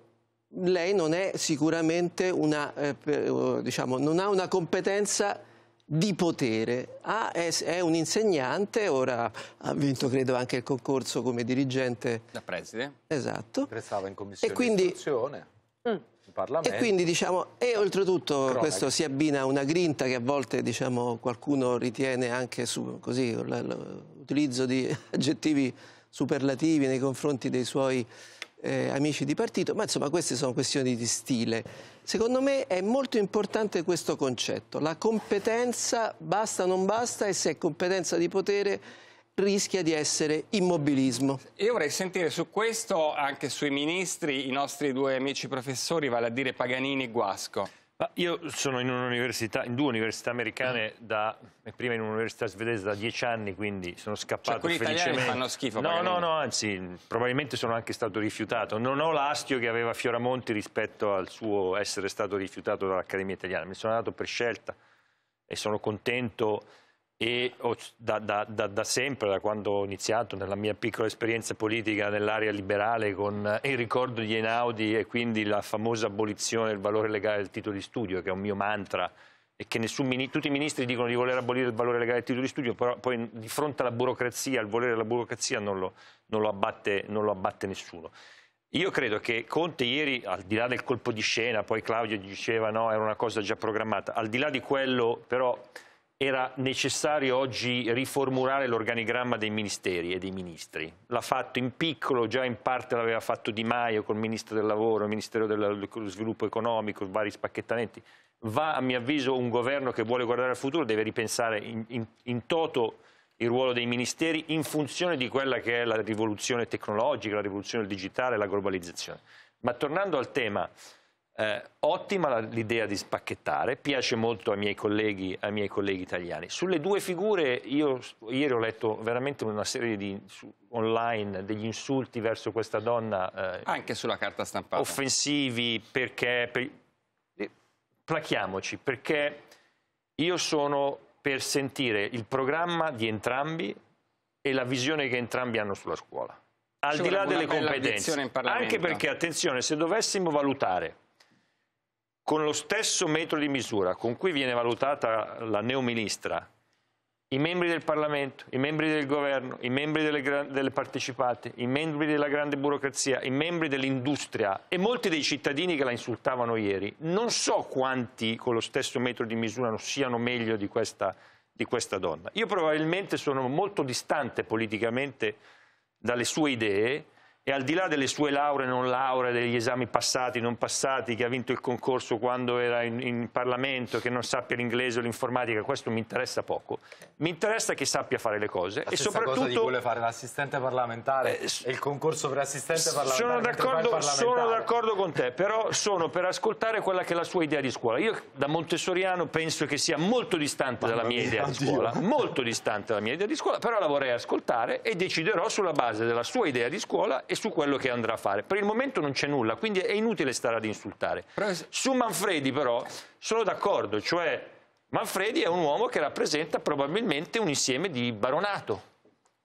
lei non è sicuramente una, eh, eh diciamo, non ha una competenza di potere, ah, è, è, un insegnante, ora ha vinto credo anche il concorso come dirigente. Da preside. Esatto. Restava in commissione e quindi, istruzione. Mm. E quindi diciamo, e oltretutto Cronaca. questo si abbina a una grinta che a volte diciamo, qualcuno ritiene anche su così l'utilizzo di aggettivi superlativi nei confronti dei suoi eh, amici di partito, ma insomma queste sono questioni di stile. Secondo me è molto importante questo concetto, la competenza basta o non basta e se è competenza di potere rischia di essere immobilismo. Io vorrei sentire su questo anche sui ministri, i nostri due amici professori, vale a dire Paganini e Guasco. Ah, io sono in, in, due università americane, da, prima in un'università svedese da dieci anni, quindi sono cioè, scappato cioè, felicemente. Italiani fanno schifo. No, no, no, anzi, probabilmente sono anche stato rifiutato. Non ho l'astio che aveva Fioramonti rispetto al suo essere stato rifiutato dall'Accademia Italiana. Mi sono andato per scelta e sono contento e da, da, da, da, sempre, da quando ho iniziato nella mia piccola esperienza politica nell'area liberale con eh, il ricordo di Einaudi e quindi la famosa abolizione del valore legale del titolo di studio, che è un mio mantra e che nessun, tutti i ministri dicono di voler abolire il valore legale del titolo di studio, però poi di fronte alla burocrazia, al volere della burocrazia non lo, non lo, abbatte, non lo abbatte nessuno. Io credo che Conte ieri, al di là del colpo di scena, poi Claudio diceva no, era una cosa già programmata, al di là di quello però era necessario oggi riformulare l'organigramma dei ministeri e dei ministri. L'ha fatto in piccolo, già in parte l'aveva fatto Di Maio col Ministro del Lavoro, il Ministero dello Sviluppo Economico, vari spacchettamenti. Va, a mio avviso, un governo che vuole guardare al futuro, deve ripensare in, in, in toto il ruolo dei ministeri in funzione di quella che è la rivoluzione tecnologica, la rivoluzione digitale, la globalizzazione. Ma tornando al tema, eh, ottima l'idea di spacchettare, piace molto ai miei, colleghi, ai miei colleghi italiani. Sulle due figure, io ieri ho letto veramente una serie di, su, online degli insulti verso questa donna. Eh, Anche sulla carta stampata. Offensivi perché... Per, eh, plachiamoci, perché io sono per sentire il programma di entrambi e la visione che entrambi hanno sulla scuola. Al Ci di là delle competenze. Anche perché, attenzione, se dovessimo valutare con lo stesso metro di misura con cui viene valutata la neoministra, i membri del Parlamento, i membri del governo, i membri delle, delle partecipate, i membri della grande burocrazia, i membri dell'industria e molti dei cittadini che la insultavano ieri, non so quanti con lo stesso metro di misura siano meglio di questa, di questa donna. Io probabilmente sono molto distante politicamente dalle sue idee, e al di là delle sue lauree, non lauree, degli esami passati, non passati, che ha vinto il concorso quando era in, in Parlamento, che non sappia l'inglese o l'informatica, questo mi interessa poco. Mi interessa che sappia fare le cose. La e soprattutto... cosa di vuole fare l'assistente parlamentare eh, e il concorso per assistente parlamentare. Sono d'accordo con te, però sono per ascoltare quella che è la sua idea di scuola. Io da montessoriano penso che sia molto distante dalla mia, mia idea oddio. di scuola, molto distante dalla mia idea di scuola, però la vorrei ascoltare e deciderò sulla base della sua idea di scuola e su quello che andrà a fare. Per il momento non c'è nulla, quindi è inutile stare ad insultare. Su Manfredi però sono d'accordo, cioè Manfredi è un uomo che rappresenta probabilmente un insieme di baronato.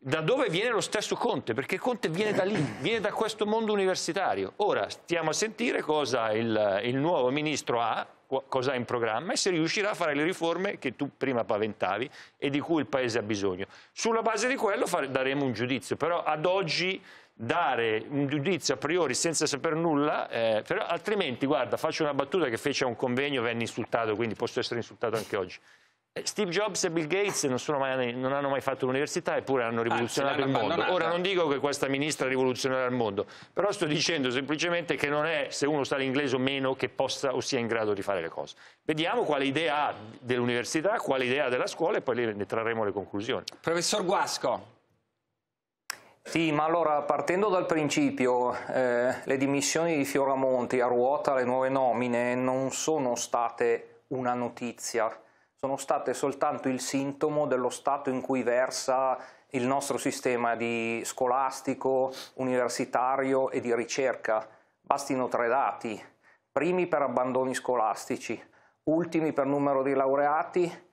Da dove viene lo stesso Conte? Perché Conte viene da lì, viene da questo mondo universitario. Ora stiamo a sentire cosa il, il nuovo ministro ha, cosa ha in programma e se riuscirà a fare le riforme che tu prima paventavi e di cui il Paese ha bisogno. Sulla base di quello fare, daremo un giudizio, però ad oggi dare un giudizio a priori senza sapere nulla, eh, però, altrimenti, guarda, faccio una battuta che fece a un convegno, venne insultato, quindi posso essere insultato anche oggi. Eh, Steve Jobs e Bill Gates non, mai, non hanno mai fatto l'università eppure hanno ah, rivoluzionato ah, il mondo. Ora non dico che questa ministra rivoluzionerà il mondo, però sto dicendo semplicemente che non è se uno sa l'inglese o meno che possa o sia in grado di fare le cose. Vediamo quale idea ha dell'università, quale idea ha della scuola e poi ne trarremo le conclusioni. Professor Guasco, sì, ma allora partendo dal principio, eh, le dimissioni di Fioramonti a ruota, le nuove nomine, non sono state una notizia, sono state soltanto il sintomo dello stato in cui versa il nostro sistema di scolastico, universitario e di ricerca. Bastino tre dati, primi per abbandoni scolastici, ultimi per numero di laureati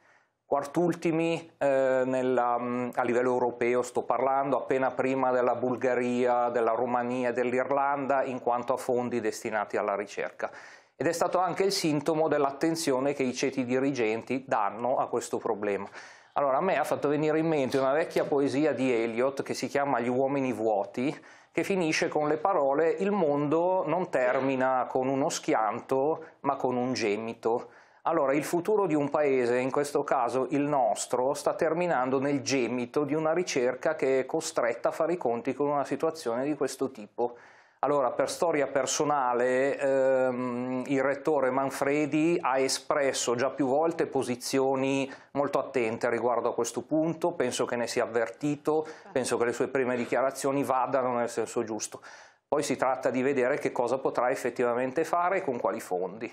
quartultimi eh, mm, a livello europeo, sto parlando appena prima della Bulgaria, della Romania e dell'Irlanda in quanto a fondi destinati alla ricerca. Ed è stato anche il sintomo dell'attenzione che i ceti dirigenti danno a questo problema. Allora, a me ha fatto venire in mente una vecchia poesia di Eliot che si chiama Gli uomini vuoti, che finisce con le parole Il mondo non termina con uno schianto, ma con un gemito. Allora, il futuro di un paese, in questo caso il nostro, sta terminando nel gemito di una ricerca che è costretta a fare i conti con una situazione di questo tipo. Allora, per storia personale, ehm, il rettore Manfredi ha espresso già più volte posizioni molto attente riguardo a questo punto, penso che ne sia avvertito, penso che le sue prime dichiarazioni vadano nel senso giusto. Poi si tratta di vedere che cosa potrà effettivamente fare e con quali fondi.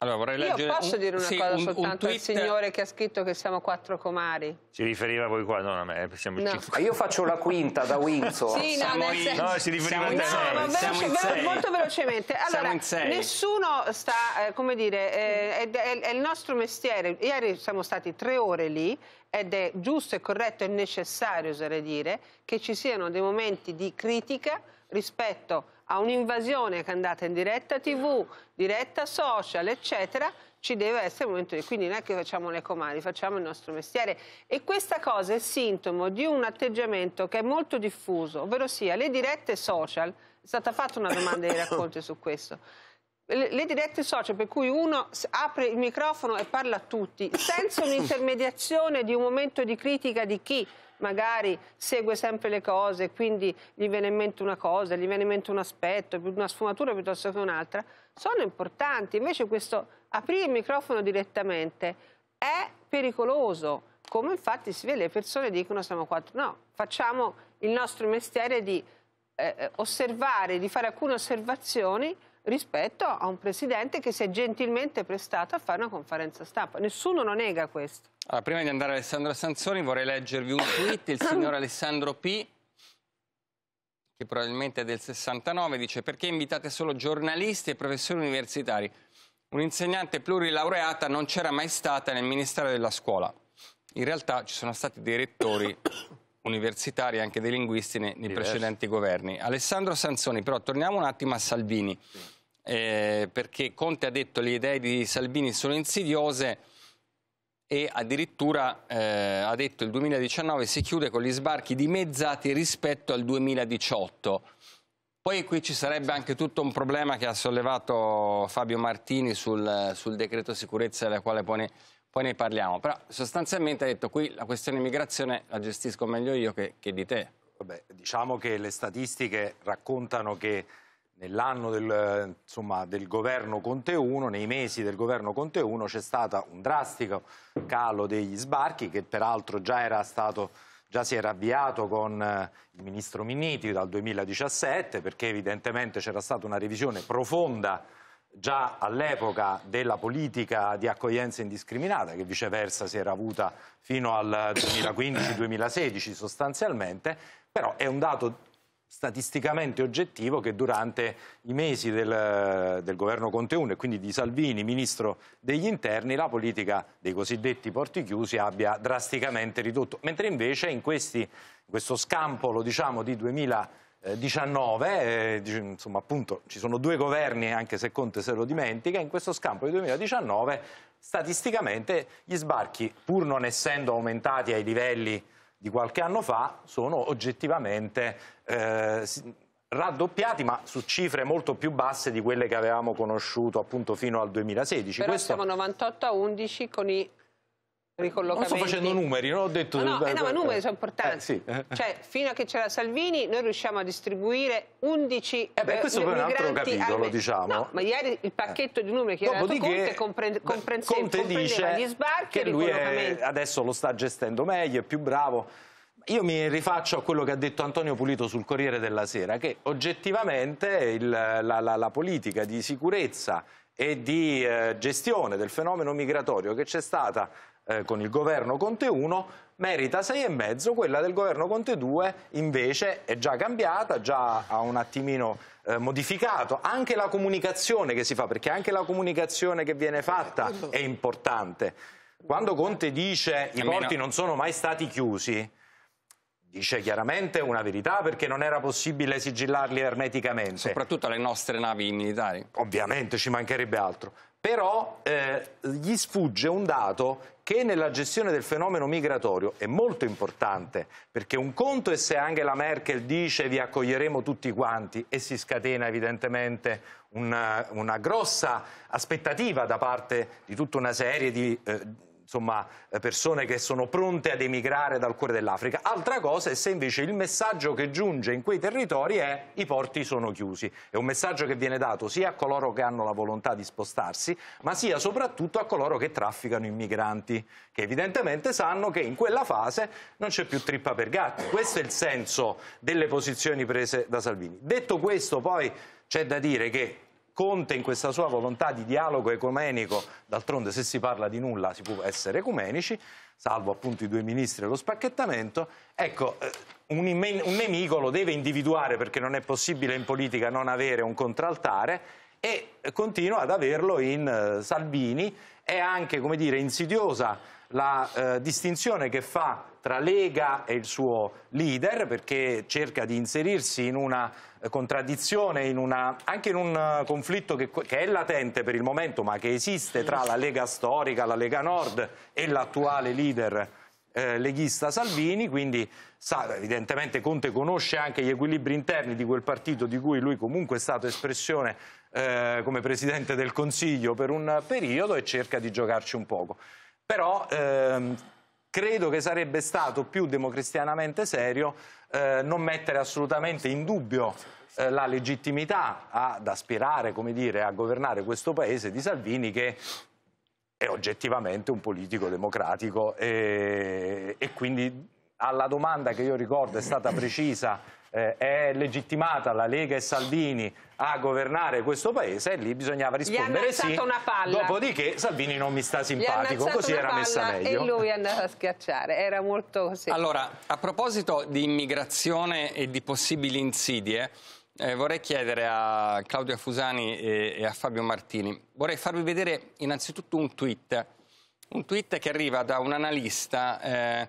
Allora, vorrei Io posso un, dire una sì, cosa un, soltanto un al signore che ha scritto che siamo quattro comari? Si riferiva a voi qua, non a me, eh, siamo no. cinque. Io faccio la quinta da Windsor. sì, no, nel senso... no, si riferiva siamo in sei. No, siamo in sei. Molto velocemente. Allora, nessuno sta, eh, come dire, eh, è, è, è il nostro mestiere. Ieri siamo stati tre ore lì ed è giusto e corretto e necessario, oserei dire, che ci siano dei momenti di critica rispetto a a un'invasione che è andata in diretta tv, diretta social, eccetera, ci deve essere un momento di... Quindi non è che facciamo le comari, facciamo il nostro mestiere. E questa cosa è sintomo di un atteggiamento che è molto diffuso, ovvero sia le dirette social, è stata fatta una domanda di racconti su questo, le dirette social per cui uno apre il microfono e parla a tutti, senza un'intermediazione di un momento di critica di chi magari segue sempre le cose, e quindi gli viene in mente una cosa, gli viene in mente un aspetto, una sfumatura piuttosto che un'altra, sono importanti. Invece questo aprire il microfono direttamente è pericoloso, come infatti si vede, le persone dicono siamo quattro, no, facciamo il nostro mestiere di eh, osservare, di fare alcune osservazioni rispetto a un presidente che si è gentilmente prestato a fare una conferenza stampa. Nessuno lo nega questo. Allora, prima di andare a Alessandra Sanzoni vorrei leggervi un tweet, il signor Alessandro P che probabilmente è del 69, dice perché invitate solo giornalisti e professori universitari? Un'insegnante plurilaureata non c'era mai stata nel Ministero della Scuola. In realtà ci sono stati dei rettori universitari e anche dei linguisti nei, nei precedenti governi. Alessandro Sanzoni, però torniamo un attimo a Salvini. Sì eh, perché Conte ha detto che le idee di Salvini sono insidiose e addirittura eh, ha detto che il 2019 si chiude con gli sbarchi dimezzati rispetto al 2018. Poi qui ci sarebbe anche tutto un problema che ha sollevato Fabio Martini sul, sul decreto sicurezza della quale pone poi ne parliamo. Però sostanzialmente ha detto qui la questione immigrazione la gestisco meglio io che, che di te. Vabbè, diciamo che le statistiche raccontano che nell'anno del, del, governo Conte 1, nei mesi del governo Conte 1 c'è stato un drastico calo degli sbarchi che peraltro già, stato, già si era avviato con eh, il ministro Minniti dal 2017 perché evidentemente c'era stata una revisione profonda già all'epoca della politica di accoglienza indiscriminata che viceversa si era avuta fino al 2015-2016 sostanzialmente, però è un dato statisticamente oggettivo che durante i mesi del, del, governo Conte 1 e quindi di Salvini, ministro degli interni, la politica dei cosiddetti porti chiusi abbia drasticamente ridotto, mentre invece in, questi, in questo scampolo diciamo, di 2019, eh, insomma, appunto, ci sono due governi, anche se Conte se lo dimentica, in questo scampolo di 2019 statisticamente gli sbarchi, pur non essendo aumentati ai livelli di qualche anno fa sono oggettivamente eh, raddoppiati ma su cifre molto più basse di quelle che avevamo conosciuto appunto fino al 2016. Però Questo... siamo 98 a 11 con i non sto facendo numeri, non ho detto... No, no, eh, no ma numeri eh, sono importanti. Eh, sì. Eh. Cioè, fino a che c'era Salvini, noi riusciamo a distribuire 11 eh beh, eh, questo è un altro capitolo, al diciamo. No, ma ieri il pacchetto di numeri che Dopodiché, era Conte compre- Conte dice gli sbarchi che lui è, adesso lo sta gestendo meglio, è più bravo. Io mi rifaccio a quello che ha detto Antonio Pulito sul Corriere della Sera, che oggettivamente il, la, la, la politica di sicurezza e di eh, gestione del fenomeno migratorio che c'è stata eh, con il governo Conte 1 merita 6,5, quella del governo Conte 2 invece è già cambiata, già ha un attimino eh, modificato, anche la comunicazione che si fa, perché anche la comunicazione che viene fatta è importante. Quando Conte dice i porti non sono mai stati chiusi, dice chiaramente una verità perché non era possibile sigillarli ermeticamente. Soprattutto alle nostre navi militari. Ovviamente ci mancherebbe altro. Però eh, gli sfugge un dato che nella gestione del fenomeno migratorio è molto importante, perché un conto è se Angela Merkel dice vi accoglieremo tutti quanti e si scatena evidentemente una, una grossa aspettativa da parte di tutta una serie di... Eh, insomma, eh, persone che sono pronte ad emigrare dal cuore dell'Africa. Altra cosa è se invece il messaggio che giunge in quei territori è i porti sono chiusi. È un messaggio che viene dato sia a coloro che hanno la volontà di spostarsi, ma sia soprattutto a coloro che trafficano i migranti, che evidentemente sanno che in quella fase non c'è più trippa per gatti. Questo è il senso delle posizioni prese da Salvini. Detto questo, poi c'è da dire che Conte in questa sua volontà di dialogo ecumenico, d'altronde se si parla di nulla si può essere ecumenici, salvo appunto i due ministri e lo spacchettamento, ecco, eh, un, un nemico lo deve individuare perché non è possibile in politica non avere un contraltare e continua ad averlo in eh, Salvini. È anche, come dire, insidiosa la eh, distinzione che fa tra Lega e il suo leader perché cerca di inserirsi in una eh, contraddizione, in una, anche in un eh, conflitto che, che, è latente per il momento ma che esiste tra la Lega storica, la Lega Nord e l'attuale leader eh, leghista Salvini, quindi sa, evidentemente Conte conosce anche gli equilibri interni di quel partito di cui lui comunque è stato espressione eh, come Presidente del Consiglio per un periodo e cerca di giocarci un poco. Però ehm, credo che sarebbe stato più democristianamente serio eh, non mettere assolutamente in dubbio eh, la legittimità ad aspirare dire, a governare questo paese di Salvini che è oggettivamente un politico democratico e, eh, e quindi alla domanda che io ricordo è stata precisa eh, è legittimata la Lega e Salvini a governare questo paese lì bisognava rispondere sì, una palla. dopodiché Salvini non mi sta simpatico, così era messa meglio. E lui è andato a schiacciare, era molto così. Allora, a proposito di immigrazione e di possibili insidie, eh, vorrei chiedere a Claudia Fusani e, e, a Fabio Martini, vorrei farvi vedere innanzitutto un tweet, un tweet che arriva da un analista eh,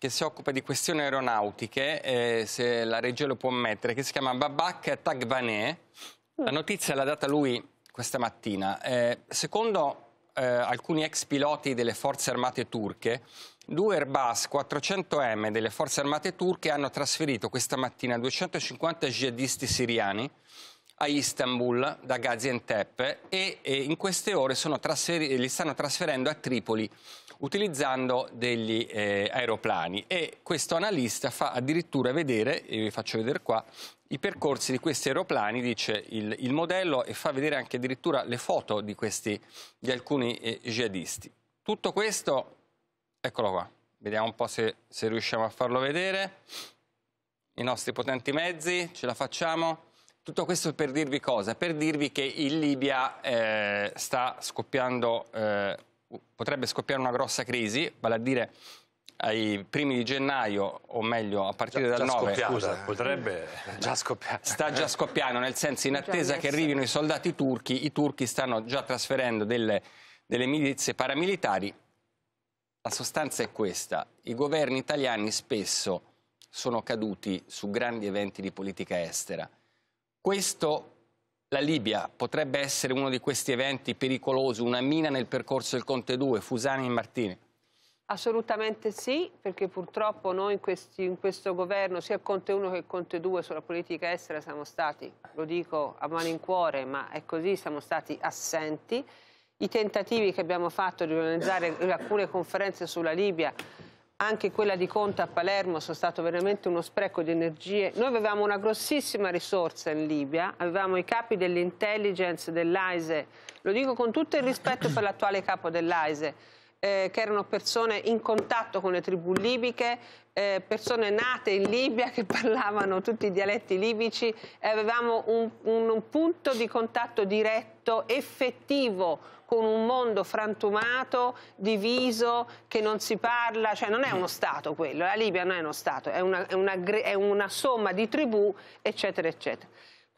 che si occupa di questioni aeronautiche, eh, se la regia lo può ammettere, che si chiama Babak Tagbaneh. La mm. notizia l'ha data lui questa mattina. Eh, secondo eh, alcuni ex piloti delle forze armate turche, due Airbus 400M delle forze armate turche hanno trasferito questa mattina 250 jihadisti siriani a Istanbul da Gaziantep e, e in queste ore li stanno trasferendo a Tripoli utilizzando degli eh, aeroplani e questo analista fa addirittura vedere, e vi faccio vedere qua, i percorsi di questi aeroplani, dice il, il modello e fa vedere anche addirittura le foto di, questi, di alcuni eh, jihadisti. Tutto questo, eccolo qua, vediamo un po' se, se riusciamo a farlo vedere, i nostri potenti mezzi, ce la facciamo? Tutto questo per dirvi cosa? Per dirvi che in Libia eh, sta scoppiando eh, potrebbe scoppiare una grossa crisi, vale a dire ai primi di gennaio, o meglio a partire già, dal già 9, scusa, eh. potrebbe già scoppiare. Sta già scoppiando, nel senso in attesa che arrivino i soldati turchi, i turchi stanno già trasferendo delle, delle milizie paramilitari. La sostanza è questa, i governi italiani spesso sono caduti su grandi eventi di politica estera. Questo la Libia potrebbe essere uno di questi eventi pericolosi, una mina nel percorso del Conte 2, Fusani e Martini? Assolutamente sì, perché purtroppo noi in, questi, in questo governo, sia Conte 1 che Conte 2 sulla politica estera siamo stati, lo dico a malincuore, ma è così, siamo stati assenti. I tentativi che abbiamo fatto di organizzare alcune conferenze sulla Libia anche quella di Conte a Palermo sono stato veramente uno spreco di energie. Noi avevamo una grossissima risorsa in Libia, avevamo i capi dell'intelligence dell'AISE, lo dico con tutto il rispetto per l'attuale capo dell'AISE, eh, che erano persone in contatto con le tribù libiche, eh, persone nate in Libia che parlavano tutti i dialetti libici e avevamo un, un, un punto di contatto diretto, effettivo, con un mondo frantumato, diviso, che non si parla, cioè non è uno Stato quello, eh. la Libia non è uno Stato, è una, è una, è una somma di tribù, eccetera, eccetera.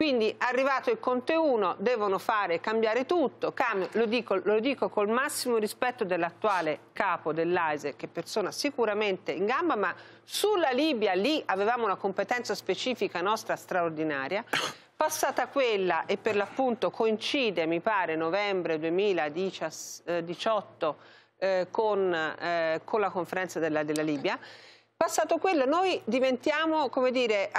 Quindi arrivato il Conte 1 devono fare cambiare tutto, Cam lo, dico, lo dico col massimo rispetto dell'attuale capo dell'AISE che è persona sicuramente in gamba ma sulla Libia lì avevamo una competenza specifica nostra straordinaria passata quella e per l'appunto coincide mi pare novembre 2018 eh, eh, con, eh, con, la conferenza della, della Libia passato quello noi diventiamo come dire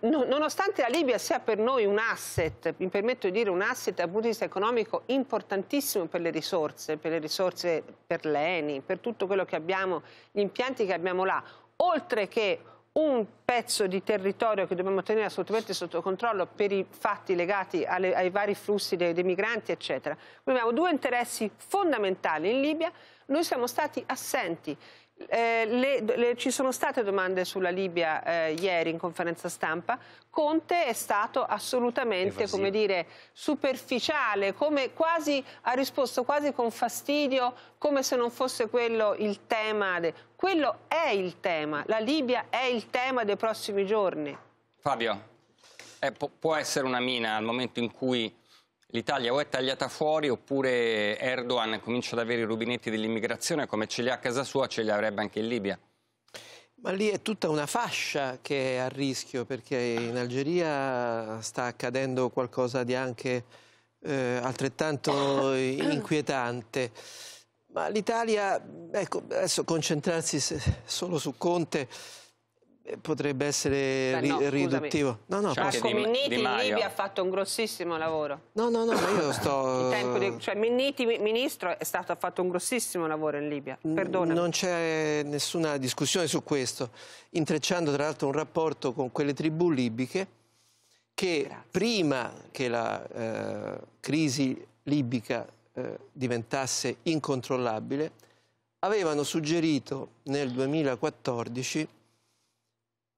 nonostante la Libia sia per noi un asset, mi permetto di dire un asset dal punto di vista economico importantissimo per le risorse, per le risorse per l'ENI, per tutto quello che abbiamo, gli impianti che abbiamo là, oltre che un pezzo di territorio che dobbiamo tenere assolutamente sotto controllo per i fatti legati alle, ai vari flussi dei, dei migranti, eccetera. Noi abbiamo due interessi fondamentali in Libia, noi siamo stati assenti eh, le, le, ci sono state domande sulla Libia eh, ieri in conferenza stampa. Conte è stato assolutamente, come dire, superficiale, come quasi, ha risposto quasi con fastidio, come se non fosse quello il tema. De... Quello è il tema, la Libia è il tema dei prossimi giorni. Fabio, eh, può essere una mina al momento in cui L'Italia o è tagliata fuori oppure Erdogan comincia ad avere i rubinetti dell'immigrazione come ce li ha a casa sua, ce li avrebbe anche in Libia. Ma lì è tutta una fascia che è a rischio perché in Algeria sta accadendo qualcosa di anche eh, altrettanto inquietante. Ma l'Italia, ecco, adesso concentrarsi solo su Conte eh, potrebbe essere Beh, no, riduttivo. No, no, cioè, posso... Minniti in Libia ha fatto un grossissimo lavoro. No, no, no, ma io sto... Di... Cioè, Minniti, ministro, è stato, ha fatto un grossissimo lavoro in Libia, perdona. Non c'è nessuna discussione su questo, intrecciando tra l'altro un rapporto con quelle tribù libiche che Grazie. prima che la eh, crisi libica eh, diventasse incontrollabile, avevano suggerito nel 2014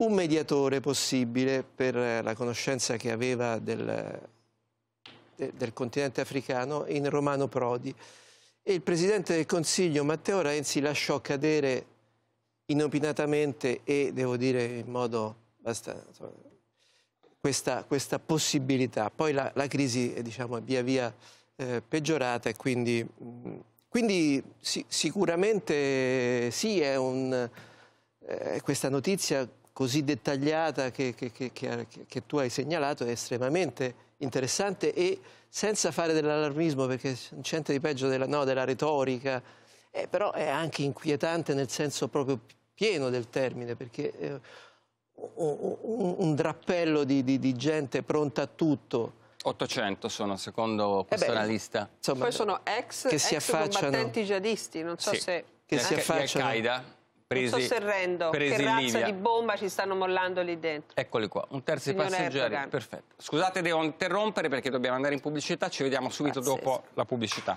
un mediatore possibile per eh, la conoscenza che aveva del, del continente africano in Romano Prodi. E il Presidente del Consiglio Matteo Renzi lasciò cadere inopinatamente e, devo dire, in modo abbastanza... questa, questa possibilità. Poi la, la crisi eh, diciamo, è via via eh, peggiorata e quindi, mm, quindi sì, sicuramente sì, è un, eh, questa notizia così dettagliata che, che, che, che, tu hai segnalato è estremamente interessante e senza fare dell'allarmismo perché c'entra di peggio della, no, della retorica, eh, però è anche inquietante nel senso proprio pieno del termine perché eh, un, un, drappello di, di, di gente pronta a tutto 800 sono, secondo questo eh beh, analista. Insomma, Poi sono ex, che ex affacciano. combattenti jihadisti, non so sì. se... Che eh, si affacciano presi, non sto serrendo, presi che razza di bomba ci stanno mollando lì dentro. Eccoli qua, un terzo Signor passeggeri, Erdogan. perfetto. Scusate, devo interrompere perché dobbiamo andare in pubblicità, ci vediamo subito Pazzesco. dopo la pubblicità.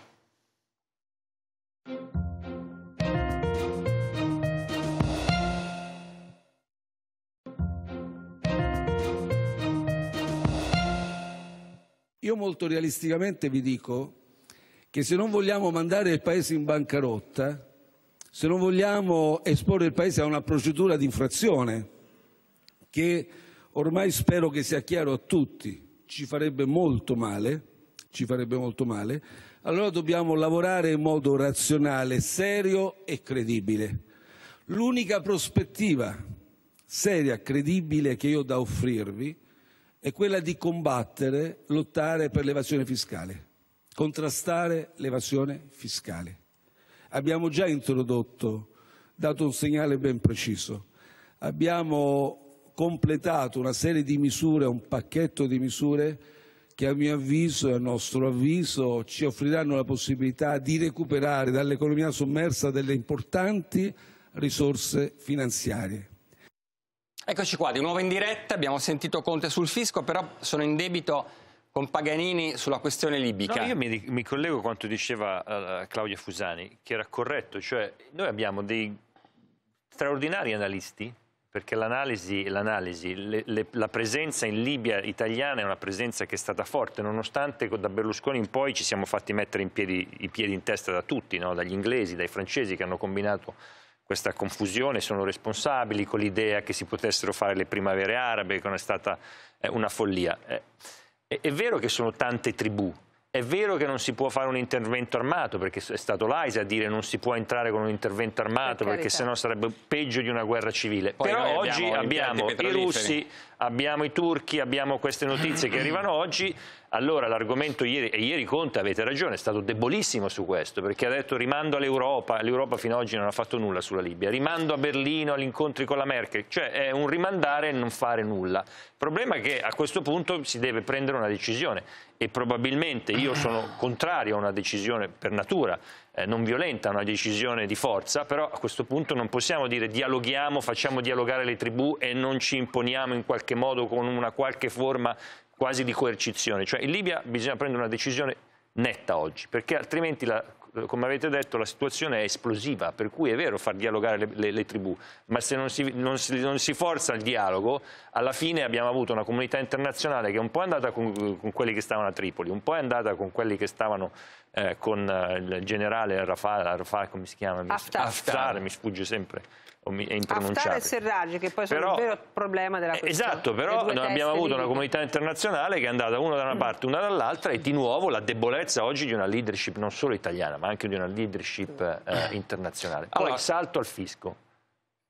Io molto realisticamente vi dico che se non vogliamo mandare il paese in bancarotta, se non vogliamo esporre il Paese a una procedura di infrazione che ormai spero che sia chiaro a tutti, ci farebbe molto male, ci farebbe molto male, allora dobbiamo lavorare in modo razionale, serio e credibile. L'unica prospettiva seria, credibile che io ho da offrirvi è quella di combattere, lottare per l'evasione fiscale, contrastare l'evasione fiscale abbiamo già introdotto, dato un segnale ben preciso. Abbiamo completato una serie di misure, un pacchetto di misure che a mio avviso e a nostro avviso ci offriranno la possibilità di recuperare dall'economia sommersa delle importanti risorse finanziarie. Eccoci qua, di nuovo in diretta, abbiamo sentito Conte sul fisco, però sono in debito con Paganini sulla questione libica. No, io mi, mi, collego a quanto diceva uh, Claudia Fusani, che era corretto, cioè noi abbiamo dei straordinari analisti, perché l'analisi, la presenza in Libia italiana è una presenza che è stata forte, nonostante da Berlusconi in poi ci siamo fatti mettere piedi, i piedi in testa da tutti, no? dagli inglesi, dai francesi che hanno combinato questa confusione, sono responsabili con l'idea che si potessero fare le primavere arabe, che non è stata eh, una follia. Eh. È, è vero che sono tante tribù, è vero che non si può fare un intervento armato, perché è stato l'AISA a dire non si può entrare con un intervento armato, per perché sennò sarebbe peggio di una guerra civile. Poi Però oggi abbiamo, abbiamo i russi, abbiamo i turchi, abbiamo queste notizie che arrivano oggi, allora l'argomento ieri, e ieri Conte avete ragione, è stato debolissimo su questo, perché ha detto rimando all'Europa, l'Europa fino ad oggi non ha fatto nulla sulla Libia, rimando a Berlino, agli incontri con la Merkel, cioè è un rimandare e non fare nulla. Il problema è che a questo punto si deve prendere una decisione e probabilmente io sono contrario a una decisione per natura, eh, non violenta, una decisione di forza, però a questo punto non possiamo dire dialoghiamo, facciamo dialogare le tribù e non ci imponiamo in qualche modo con una qualche forma quasi di coercizione. Cioè in Libia bisogna prendere una decisione netta oggi, perché altrimenti, la, come avete detto, la situazione è esplosiva, per cui è vero far dialogare le, le, le tribù, ma se non si, non, si, non si, forza il dialogo, alla fine abbiamo avuto una comunità internazionale che un po' è andata con, con quelli che stavano a Tripoli, un po' è andata con quelli che stavano eh, con eh, il generale Rafah, Rafah come si chiama? Haftar, Haftar mi sfugge sempre è impronunciabile. Haftar e Serraj, che poi però, sono il vero problema della eh, questione. Esatto, però abbiamo avuto una comunità internazionale che è andata una da una mm. parte, una dall'altra e di nuovo la debolezza oggi di una leadership non solo italiana, ma anche di una leadership eh, eh. internazionale. Poi allora, salto al fisco.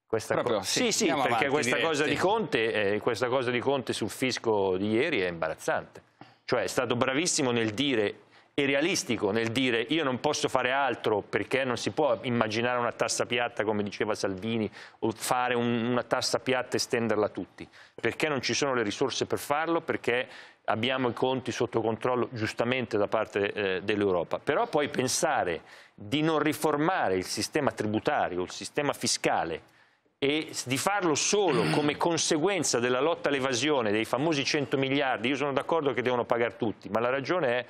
Questa proprio, sì, sì, sì perché questa, cosa Conte, eh, questa cosa di Conte sul fisco di ieri è imbarazzante. Cioè è stato bravissimo nel dire e realistico nel dire io non posso fare altro perché non si può immaginare una tassa piatta come diceva Salvini o fare un, una tassa piatta e stenderla a tutti perché non ci sono le risorse per farlo perché abbiamo i conti sotto controllo giustamente da parte eh, dell'Europa però poi pensare di non riformare il sistema tributario il sistema fiscale e di farlo solo come conseguenza della lotta all'evasione dei famosi 100 miliardi, io sono d'accordo che devono pagare tutti, ma la ragione è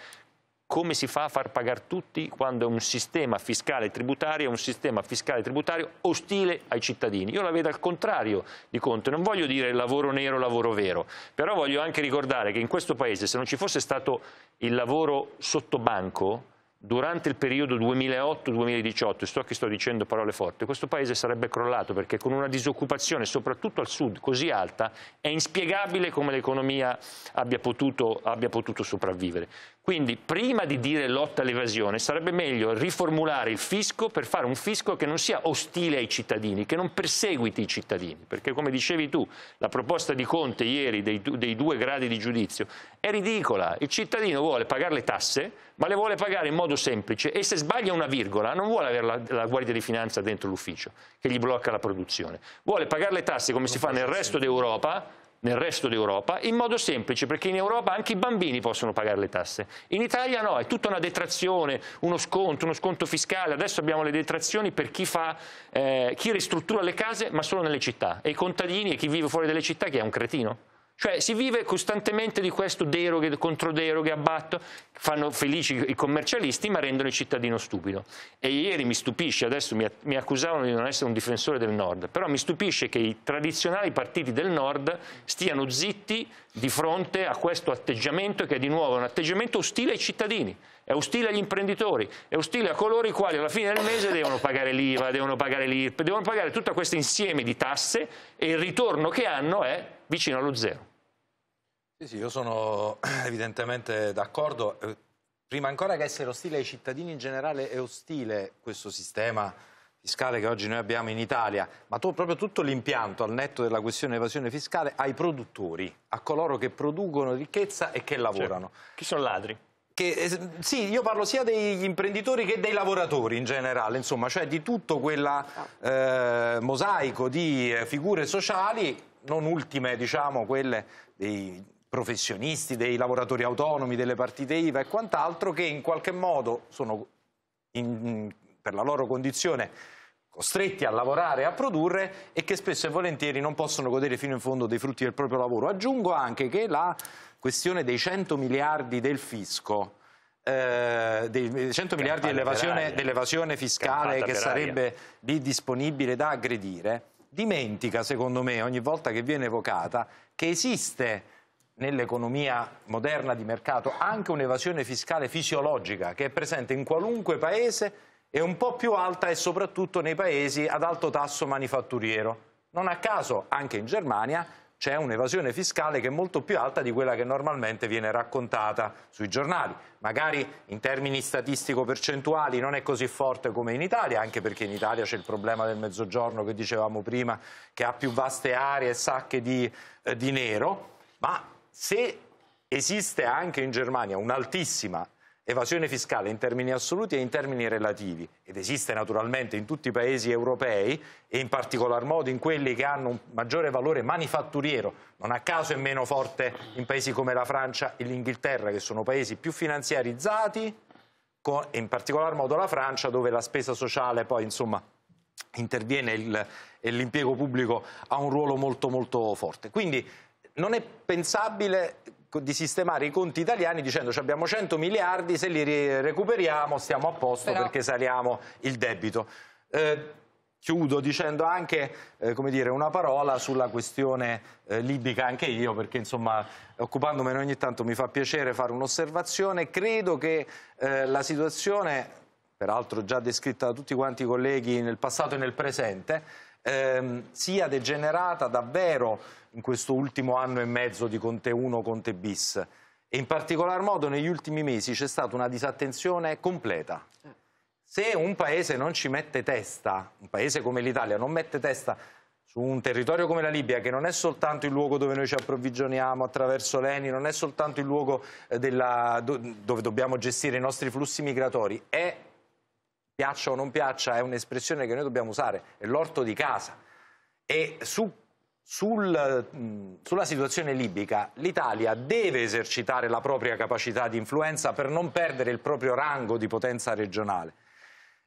come si fa a far pagare tutti quando è un sistema fiscale tributario, è un sistema fiscale tributario ostile ai cittadini. Io la vedo al contrario di Conte, non voglio dire lavoro nero, lavoro vero, però voglio anche ricordare che in questo Paese se non ci fosse stato il lavoro sottobanco, durante il periodo 2008-2018, sto che sto dicendo parole forti, questo paese sarebbe crollato perché con una disoccupazione, soprattutto al sud, così alta, è inspiegabile come l'economia abbia potuto, abbia potuto sopravvivere. Quindi prima di dire lotta all'evasione sarebbe meglio riformulare il fisco per fare un fisco che non sia ostile ai cittadini, che non perseguiti i cittadini, perché come dicevi tu, la proposta di Conte ieri dei, dei due gradi di giudizio è ridicola. Il cittadino vuole pagare le tasse, ma le vuole pagare in modo semplice e se sbaglia una virgola non vuole avere la, la guardia di finanza dentro l'ufficio che gli blocca la produzione. Vuole pagare le tasse come si fa nel resto d'Europa nel resto d'Europa in modo semplice, perché in Europa anche i bambini possono pagare le tasse. In Italia no, è tutta una detrazione, uno sconto, uno sconto fiscale. Adesso abbiamo le detrazioni per chi, fa, eh, chi ristruttura le case, ma solo nelle città. E i contadini e chi vive fuori dalle città, che è un cretino. Cioè si vive costantemente di questo deroghe, contro deroghe, abbatto, fanno felici i commercialisti ma rendono il cittadino stupido. E ieri mi stupisce, adesso mi, mi accusavano di non essere un difensore del Nord, però mi stupisce che i tradizionali partiti del Nord stiano zitti di fronte a questo atteggiamento che è di nuovo un atteggiamento ostile ai cittadini è ostile agli imprenditori, è ostile a coloro i quali alla fine del mese devono pagare l'IVA, devono pagare l'IRP, devono pagare tutto questo insieme di tasse e il ritorno che hanno è vicino allo zero. Sì, io sono evidentemente d'accordo. Eh, prima ancora che essere ostile ai cittadini in generale è ostile questo sistema fiscale che oggi noi abbiamo in Italia, ma tu, proprio tutto l'impianto al netto della questione dell'evasione fiscale ai produttori, a coloro che producono ricchezza e che certo. lavorano. Certo. Chi sono ladri? Che, eh, sì, io parlo sia degli imprenditori che dei lavoratori in generale, insomma, cioè di tutto quel esatto. eh, mosaico di eh, figure sociali, non ultime diciamo quelle dei professionisti, dei lavoratori autonomi, delle partite IVA e quant'altro che in qualche modo sono in, per la loro condizione costretti a lavorare e a produrre e che spesso e volentieri non possono godere fino in fondo dei frutti del proprio lavoro. Aggiungo anche che la questione dei 100 miliardi del fisco, eh, dei 100 miliardi dell'evasione dell fiscale Campata che sarebbe lì disponibile da aggredire, dimentica secondo me ogni volta che viene evocata che esiste nell'economia moderna di mercato anche un'evasione fiscale fisiologica che è presente in qualunque paese e un po' più alta e soprattutto nei paesi ad alto tasso manifatturiero. Non a caso anche in Germania c'è un'evasione fiscale che è molto più alta di quella che normalmente viene raccontata sui giornali. Magari in termini statistico-percentuali non è così forte come in Italia, anche perché in Italia c'è il problema del mezzogiorno che dicevamo prima, che ha più vaste aree e sacche di, eh, di nero, ma se esiste anche in Germania un'altissima evasione fiscale in termini assoluti e in termini relativi ed esiste naturalmente in tutti i paesi europei e in particolar modo in quelli che hanno un maggiore valore manifatturiero, non a caso è meno forte in paesi come la Francia e l'Inghilterra che sono paesi più finanziarizzati, con, in particolar modo la Francia dove la spesa sociale poi insomma interviene il, e l'impiego pubblico ha un ruolo molto molto forte. Quindi non è pensabile di sistemare i conti italiani dicendo abbiamo 100 miliardi, se li recuperiamo stiamo a posto Però... perché saliamo il debito. Eh, chiudo dicendo anche eh, dire, una parola sulla questione eh, libica, anche io, perché insomma, occupandomene ogni tanto mi fa piacere fare un'osservazione. Credo che eh, la situazione, peraltro già descritta da tutti quanti i colleghi nel passato e nel presente, ehm, sia degenerata davvero in questo ultimo anno e mezzo di Conte 1, Conte bis. E in particolar modo negli ultimi mesi c'è stata una disattenzione completa. Se un paese non ci mette testa, un paese come l'Italia non mette testa su un territorio come la Libia, che non è soltanto il luogo dove noi ci approvvigioniamo attraverso l'ENI, non è soltanto il luogo eh, della, dove dobbiamo gestire i nostri flussi migratori, è piaccia o non piaccia, è un'espressione che noi dobbiamo usare, è l'orto di casa. E su, sul, mh, sulla situazione libica l'Italia deve esercitare la propria capacità di influenza per non perdere il proprio rango di potenza regionale.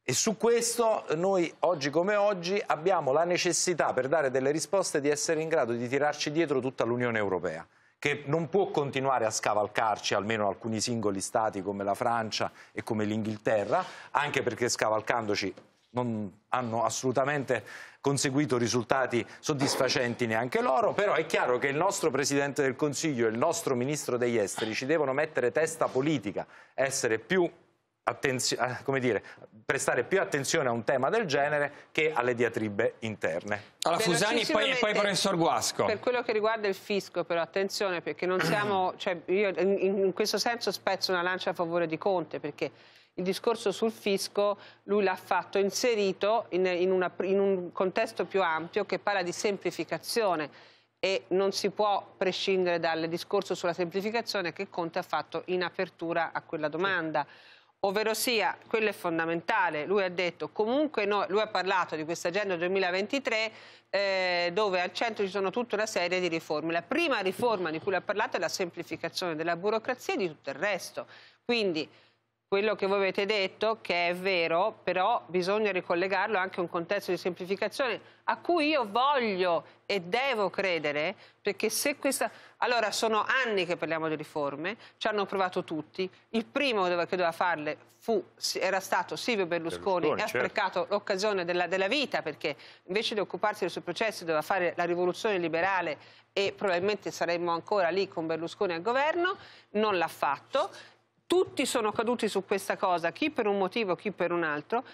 E su questo noi oggi come oggi abbiamo la necessità per dare delle risposte di essere in grado di tirarci dietro tutta l'Unione Europea che non può continuare a scavalcarci almeno alcuni singoli stati come la Francia e come l'Inghilterra, anche perché scavalcandoci non hanno assolutamente conseguito risultati soddisfacenti neanche loro, però è chiaro che il nostro Presidente del Consiglio e il nostro Ministro degli Esteri ci devono mettere testa politica, essere più Ah, come dire, prestare più attenzione a un tema del genere che alle diatribe interne. Allora Fusani e poi, poi, professor Guasco. Per quello che riguarda il fisco però attenzione perché non siamo, cioè io in, questo senso spezzo una lancia a favore di Conte perché il discorso sul fisco lui l'ha fatto inserito in, in, una, in un contesto più ampio che parla di semplificazione e non si può prescindere dal discorso sulla semplificazione che Conte ha fatto in apertura a quella domanda. Sì ovvero sia, quello è fondamentale, lui ha detto comunque no, lui ha parlato di questa agenda 2023 eh, dove al centro ci sono tutta una serie di riforme. La prima riforma di cui lui ha parlato è la semplificazione della burocrazia e di tutto il resto. Quindi quello che voi avete detto, che è vero, però bisogna ricollegarlo anche a un contesto di semplificazione a cui io voglio e devo credere, perché se questa... Allora, sono anni che parliamo di riforme, ci hanno provato tutti, il primo che doveva farle fu, era stato Silvio Berlusconi, Berlusconi e ha certo. sprecato certo. l'occasione della, della vita, perché invece di occuparsi dei suoi processi doveva fare la rivoluzione liberale e probabilmente saremmo ancora lì con Berlusconi al governo, non l'ha fatto tutti sono caduti su questa cosa, chi per un motivo, chi per un altro,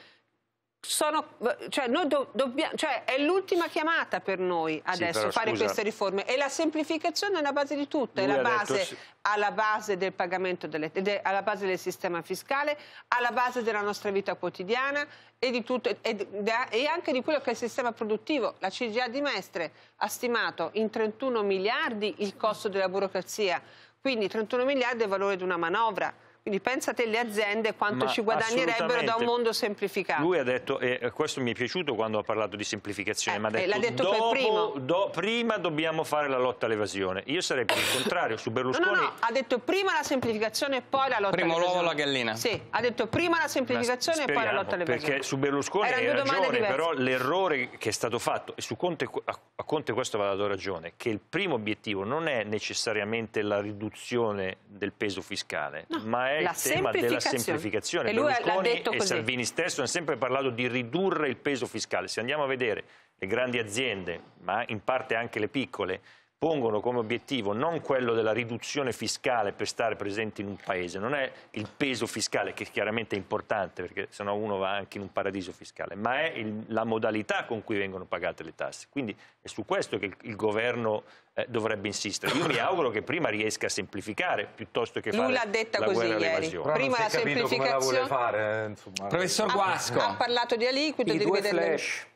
sono, cioè, do, dobbiamo, cioè, è l'ultima chiamata per noi adesso sì, fare scusa. queste riforme e la semplificazione è la base di tutto, Lui è la base, detto... alla base del pagamento, delle, de, alla base del sistema fiscale, alla base della nostra vita quotidiana e, di tutto, e, de, e anche di quello che è il sistema produttivo. La CGA di Mestre ha stimato in 31 miliardi il costo della burocrazia quindi 31 miliardi è il valore di una manovra quindi pensate alle aziende quanto Ma ci guadagnerebbero da un mondo semplificato. Lui ha detto, e questo mi è piaciuto quando ha parlato di semplificazione, eh, ma ha detto, detto dopo, primo. Do, prima dobbiamo fare la lotta all'evasione. Io sarei per il contrario, su Berlusconi... No, no, no, ha detto prima la semplificazione e poi la lotta all'evasione. Primo l'uovo la gallina. Sì, ha detto prima la semplificazione speriamo, e poi la lotta all'evasione. Perché su Berlusconi Erano hai ragione, però l'errore che è stato fatto, e su Conte, a, a Conte questo va dato ragione, che il primo obiettivo non è necessariamente la riduzione del peso fiscale, no. ma è è il tema della semplificazione. E lui Berlusconi e così. Salvini stesso hanno sempre parlato di ridurre il peso fiscale. Se andiamo a vedere le grandi aziende, ma in parte anche le piccole, pongono come obiettivo non quello della riduzione fiscale per stare presenti in un paese, non è il peso fiscale che chiaramente è importante perché sennò uno va anche in un paradiso fiscale, ma è il, la modalità con cui vengono pagate le tasse. Quindi è su questo che il, il governo eh, dovrebbe insistere. Io mi auguro che prima riesca a semplificare piuttosto che Lui fare detta la così ieri. Prima la semplificazione. La fare, eh, insomma, Professor Guasco. Ha, ha, parlato di aliquoto, di due flash.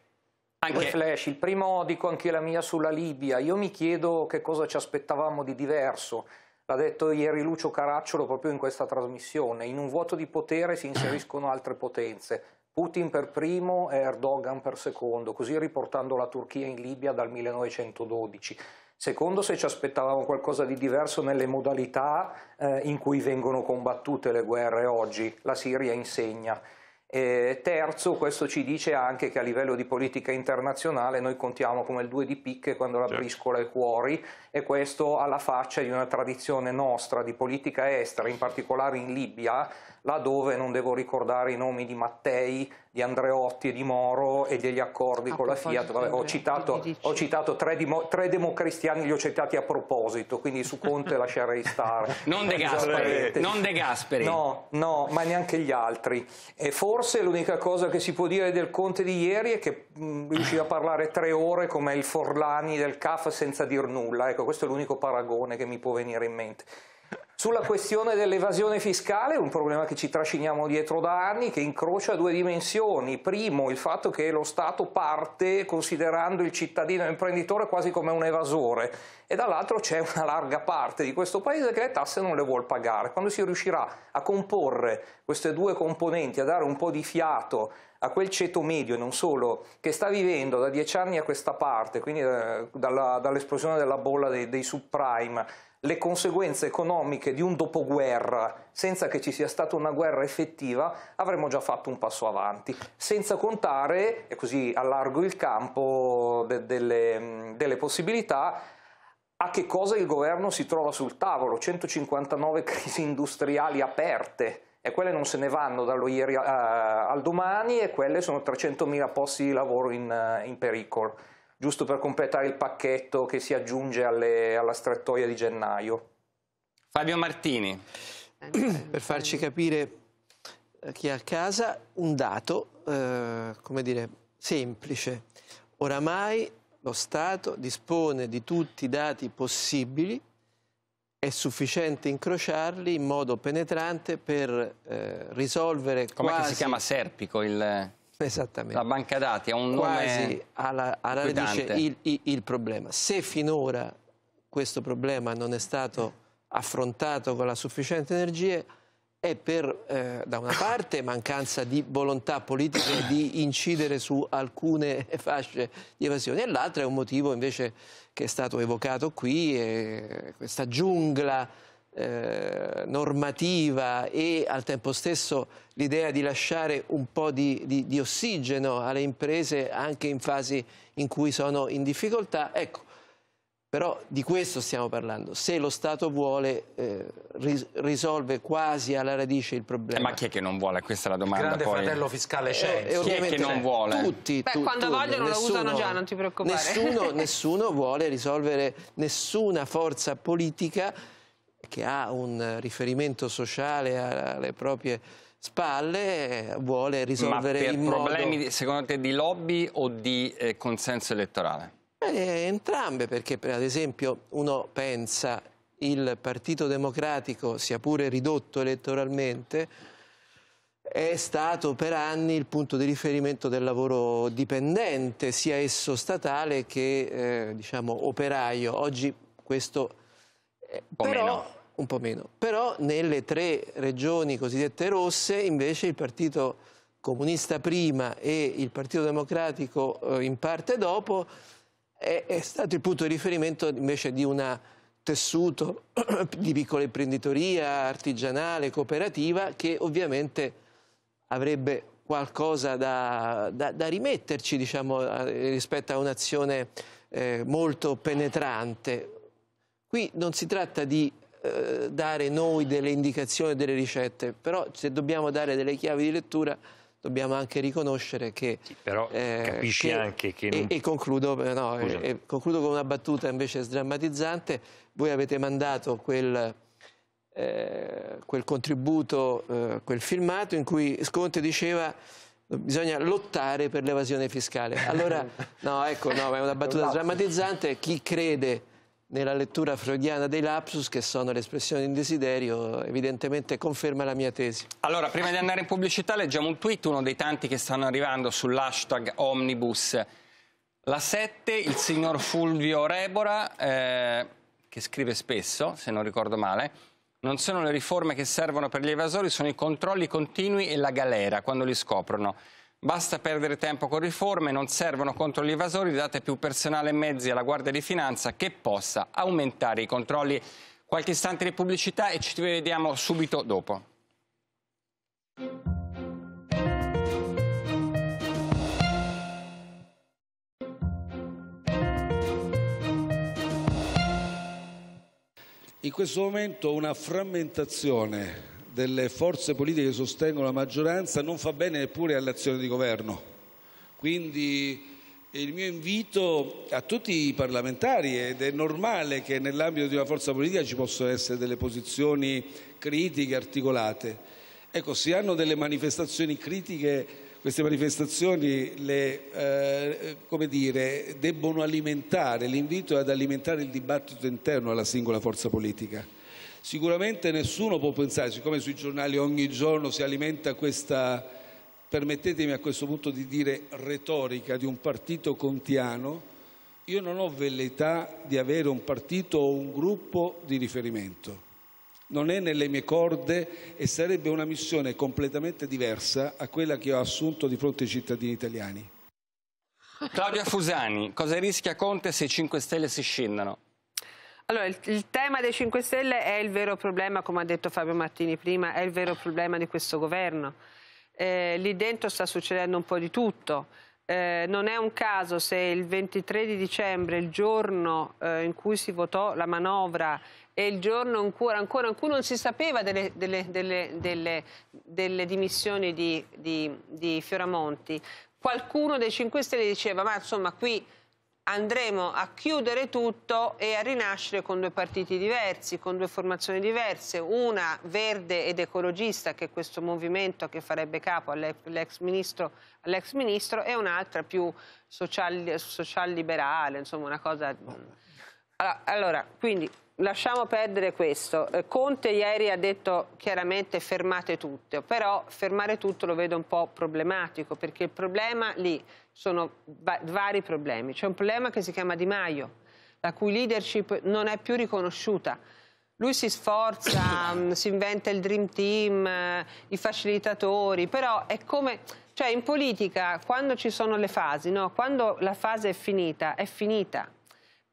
Anche... Due flash. Il primo dico anche la mia sulla Libia. Io mi chiedo che cosa ci aspettavamo di diverso. L'ha detto ieri Lucio Caracciolo proprio in questa trasmissione. In un vuoto di potere si inseriscono altre potenze. Putin per primo e Erdogan per secondo, così riportando la Turchia in Libia dal 1912 secondo se ci aspettavamo qualcosa di diverso nelle modalità eh, in cui vengono combattute le guerre oggi, la Siria insegna. E terzo, questo ci dice anche che a livello di politica internazionale noi contiamo come il due di picche quando la certo. briscola è cuori e questo alla faccia di una tradizione nostra di politica estera, in particolare in Libia, laddove non devo ricordare i nomi di Mattei, di Andreotti e di Moro e degli accordi a con la Fiat. Vabbè, ho, citato, ho, citato, tre, tre, democristiani, li ho citati a proposito, quindi su Conte lascerei stare. non De Gasperi, non De Gasperi. No, no, ma neanche gli altri. E forse l'unica cosa che si può dire del Conte di ieri è che mh, riusciva a parlare tre ore come il Forlani del CAF senza dir nulla. Ecco, questo è l'unico paragone che mi può venire in mente. Sulla questione dell'evasione fiscale, un problema che ci trasciniamo dietro da anni, che incrocia due dimensioni. Primo, il fatto che lo Stato parte considerando il cittadino imprenditore quasi come un evasore e dall'altro c'è una larga parte di questo Paese che le tasse non le vuole pagare. Quando si riuscirà a comporre queste due componenti, a dare un po' di fiato a quel ceto medio e non solo, che sta vivendo da dieci anni a questa parte, quindi eh, dall'esplosione della bolla dei, dei subprime, le conseguenze economiche di un dopoguerra senza che ci sia stata una guerra effettiva, avremmo già fatto un passo avanti. Senza contare, e così allargo il campo de delle, delle possibilità, a che cosa il governo si trova sul tavolo, 159 crisi industriali aperte, e quelle non se ne vanno dallo ieri al domani e quelle sono 300.000 posti di lavoro in, in pericolo giusto per completare il pacchetto che si aggiunge alle, alla strettoia di gennaio. Fabio Martini. Eh, eh, per farci eh. capire chi è a casa, un dato, eh, come dire, semplice. Oramai lo Stato dispone di tutti i dati possibili, è sufficiente incrociarli in modo penetrante per eh, risolvere Com'è quasi... Come si chiama Serpico il... Esattamente. La banca dati ha un Quasi nome alla, alla radice il, il, il, problema. Se finora questo problema non è stato affrontato con la sufficiente energia è per, eh, da una parte, mancanza di volontà politica di incidere su alcune fasce di evasione e l'altra è un motivo invece che è stato evocato qui, eh, questa giungla eh, normativa e al tempo stesso l'idea di lasciare un po' di, di, di, ossigeno alle imprese anche in fasi in cui sono in difficoltà. Ecco, però di questo stiamo parlando. Se lo Stato vuole, eh, risolve quasi alla radice il problema. Eh, ma chi è che non vuole? Questa è la domanda. Il grande poi... fratello fiscale c'è. Eh, chi è che non vuole? Tutti. Beh, tu, quando tu, vogliono nessuno, lo usano già, non ti preoccupare. Nessuno, nessuno vuole risolvere, nessuna forza politica che ha un riferimento sociale alle proprie spalle vuole risolvere Ma per problemi modo... secondo te di lobby o di eh, consenso elettorale? Eh, entrambe perché per, ad esempio uno pensa il Partito Democratico sia pure ridotto elettoralmente è stato per anni il punto di riferimento del lavoro dipendente, sia esso statale che eh, diciamo, operaio. Oggi questo... Eh, però, un po' meno. Però nelle tre regioni cosiddette rosse invece il Partito Comunista prima e il Partito Democratico eh, in parte dopo è, è, stato il punto di riferimento invece di un tessuto di piccola imprenditoria artigianale, cooperativa che ovviamente avrebbe qualcosa da, da, da rimetterci diciamo, rispetto a un'azione eh, molto penetrante. Qui non si tratta di eh, dare noi delle indicazioni, delle ricette, però se dobbiamo dare delle chiavi di lettura dobbiamo anche riconoscere che... Sì, però eh, capisci che, anche che... Non... E, e, concludo, eh, no, e, eh, e, concludo, con una battuta invece sdrammatizzante. Voi avete mandato quel, eh, quel contributo, eh, quel filmato in cui Sconte diceva bisogna lottare per l'evasione fiscale. Allora, no, ecco, no, è una battuta esatto. sdrammatizzante. Chi crede nella lettura freudiana dei lapsus, che sono l'espressione di un desiderio, evidentemente conferma la mia tesi. Allora, prima di andare in pubblicità, leggiamo un tweet, uno dei tanti che stanno arrivando sull'hashtag Omnibus. La 7, il signor Fulvio Rebora, eh, che scrive spesso, se non ricordo male, non sono le riforme che servono per gli evasori, sono i controlli continui e la galera quando li scoprono. Basta perdere tempo con riforme, non servono contro gli evasori, date più personale e mezzi alla Guardia di Finanza che possa aumentare i controlli. Qualche istante di pubblicità e ci vediamo subito dopo. In questo momento una frammentazione delle forze politiche che sostengono la maggioranza non fa bene neppure all'azione di governo. Quindi il mio invito a tutti i parlamentari, ed è normale che nell'ambito di una forza politica ci possano essere delle posizioni critiche, articolate. Ecco, se hanno delle manifestazioni critiche, queste manifestazioni le, eh, come dire, debbono alimentare, l'invito è ad alimentare il dibattito interno alla singola forza politica. Sicuramente nessuno può pensare, siccome sui giornali ogni giorno si alimenta questa, permettetemi a questo punto di dire, retorica di un partito contiano, io non ho velleità di avere un partito o un gruppo di riferimento. Non è nelle mie corde e sarebbe una missione completamente diversa a quella che ho assunto di fronte ai cittadini italiani. Claudia Fusani, cosa rischia Conte se i 5 Stelle si scindano? Allora, il, il, tema dei 5 Stelle è il vero problema, come ha detto Fabio Martini prima, è il vero problema di questo governo. Eh, lì dentro sta succedendo un po' di tutto. Eh, non è un caso se il 23 di dicembre, il giorno eh, in cui si votò la manovra e il giorno in cui, ancora in cui non si sapeva delle, delle, delle, delle dimissioni di, di, di Fioramonti, qualcuno dei 5 Stelle diceva ma insomma qui andremo a chiudere tutto e a rinascere con due partiti diversi, con due formazioni diverse, una verde ed ecologista che è questo movimento che farebbe capo all'ex ministro, all ministro, e un'altra più social, social, liberale, insomma una cosa... allora quindi lasciamo perdere questo. Eh, Conte ieri ha detto chiaramente fermate tutto, però fermare tutto lo vedo un po' problematico perché il problema lì sono vari problemi. C'è un problema che si chiama Di Maio, la cui leadership non è più riconosciuta. Lui si sforza, mm, si inventa il Dream Team, eh, i facilitatori, però è come... Cioè in politica quando ci sono le fasi, no? quando la fase è finita, è finita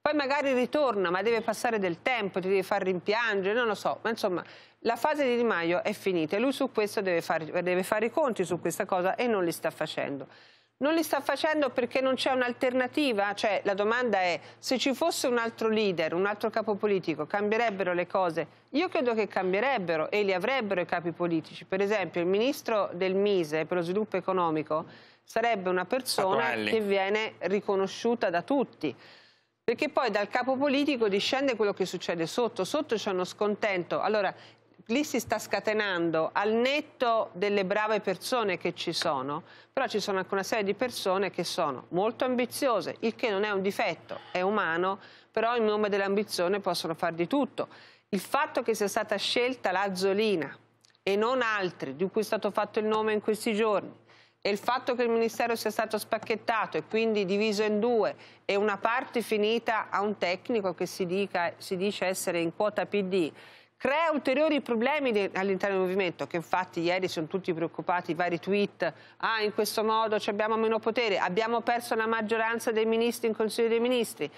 poi magari ritorna, ma deve passare del tempo, ti deve far rimpiangere, non lo so, ma insomma la fase di Di Maio è finita e lui su questo deve fare, deve fare i conti su questa cosa e non li sta facendo. Non li sta facendo perché non c'è un'alternativa, cioè la domanda è se ci fosse un altro leader, un altro capo politico, cambierebbero le cose? Io credo che cambierebbero e li avrebbero i capi politici. Per esempio il ministro del Mise per lo sviluppo economico sarebbe una persona Saporelli. che viene riconosciuta da tutti. Perché poi dal capo politico discende quello che succede sotto, sotto c'è uno scontento. Allora, lì si sta scatenando al netto delle brave persone che ci sono, però ci sono anche una serie di persone che sono molto ambiziose, il che non è un difetto, è umano, però in nome dell'ambizione possono far di tutto. Il fatto che sia stata scelta la Zolina e non altri, di cui è stato fatto il nome in questi giorni, e il fatto che il Ministero sia stato spacchettato e quindi diviso in due e una parte finita a un tecnico che si, dica, si dice essere in quota PD crea ulteriori problemi all'interno del movimento, che infatti ieri sono tutti preoccupati, vari tweet, ah in questo modo abbiamo meno potere, abbiamo perso la maggioranza dei ministri in Consiglio dei Ministri.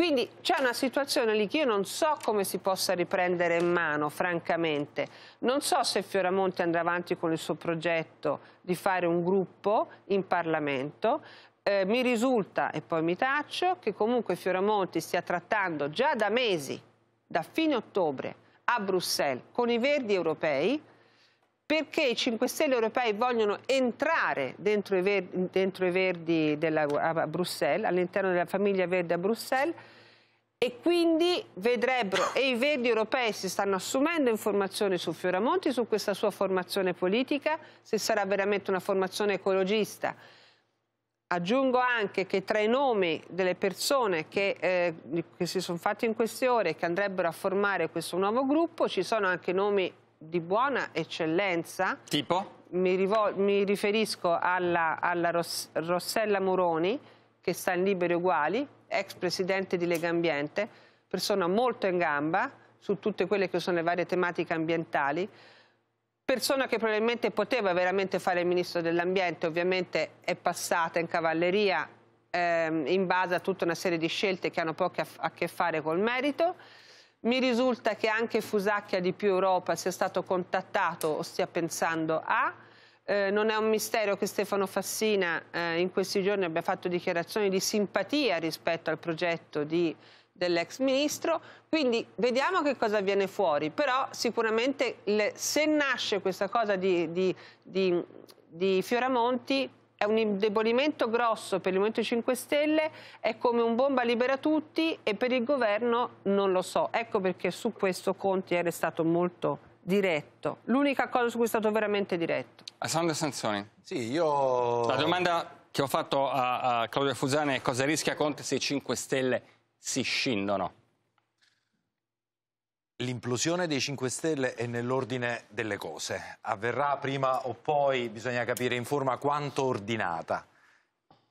Quindi c'è una situazione lì che io non so come si possa riprendere in mano, francamente. Non so se Fioramonte andrà avanti con il suo progetto di fare un gruppo in Parlamento. Eh, mi risulta, e poi mi taccio, che comunque Fioramonti stia trattando già da mesi, da fine ottobre, a Bruxelles, con i Verdi europei, perché i 5 Stelle europei vogliono entrare dentro i Verdi, dentro i verdi della, a Bruxelles, all'interno della famiglia Verde a Bruxelles, e quindi vedrebbero, e i Verdi europei si stanno assumendo informazioni su Fioramonti, su questa sua formazione politica, se sarà veramente una formazione ecologista. Aggiungo anche che tra i nomi delle persone che, eh, che si sono fatte in queste ore e che andrebbero a formare questo nuovo gruppo ci sono anche nomi di buona eccellenza. Tipo? Mi, rivol- mi riferisco alla, alla Ros- Rossella Moroni, che sta in Liberi Uguali, ex presidente di Lega Ambiente, persona molto in gamba su tutte quelle che sono le varie tematiche ambientali, persona che probabilmente poteva veramente fare il ministro dell'ambiente, ovviamente è passata in cavalleria ehm, in base a tutta una serie di scelte che hanno poco a, a che fare col merito. Mi risulta che anche Fusacchia di più Europa sia stato contattato o stia pensando a... Eh, non è un mistero che Stefano Fassina eh, in questi giorni abbia fatto dichiarazioni di simpatia rispetto al progetto dell'ex ministro, quindi vediamo che cosa viene fuori, però sicuramente le, se nasce questa cosa di, di, di, di Fioramonti è un indebolimento grosso per il Movimento 5 Stelle, è come un bomba libera tutti e per il governo non lo so. Ecco perché su questo Conti era stato molto diretto. L'unica cosa su cui è stato veramente diretto. Alessandro Sanzoni. Sì, io... La domanda che ho fatto a, a Claudio Fusane è cosa rischia Conte se i 5 Stelle si scindono? L'implosione dei 5 Stelle è nell'ordine delle cose. Avverrà prima o poi, bisogna capire in forma quanto ordinata.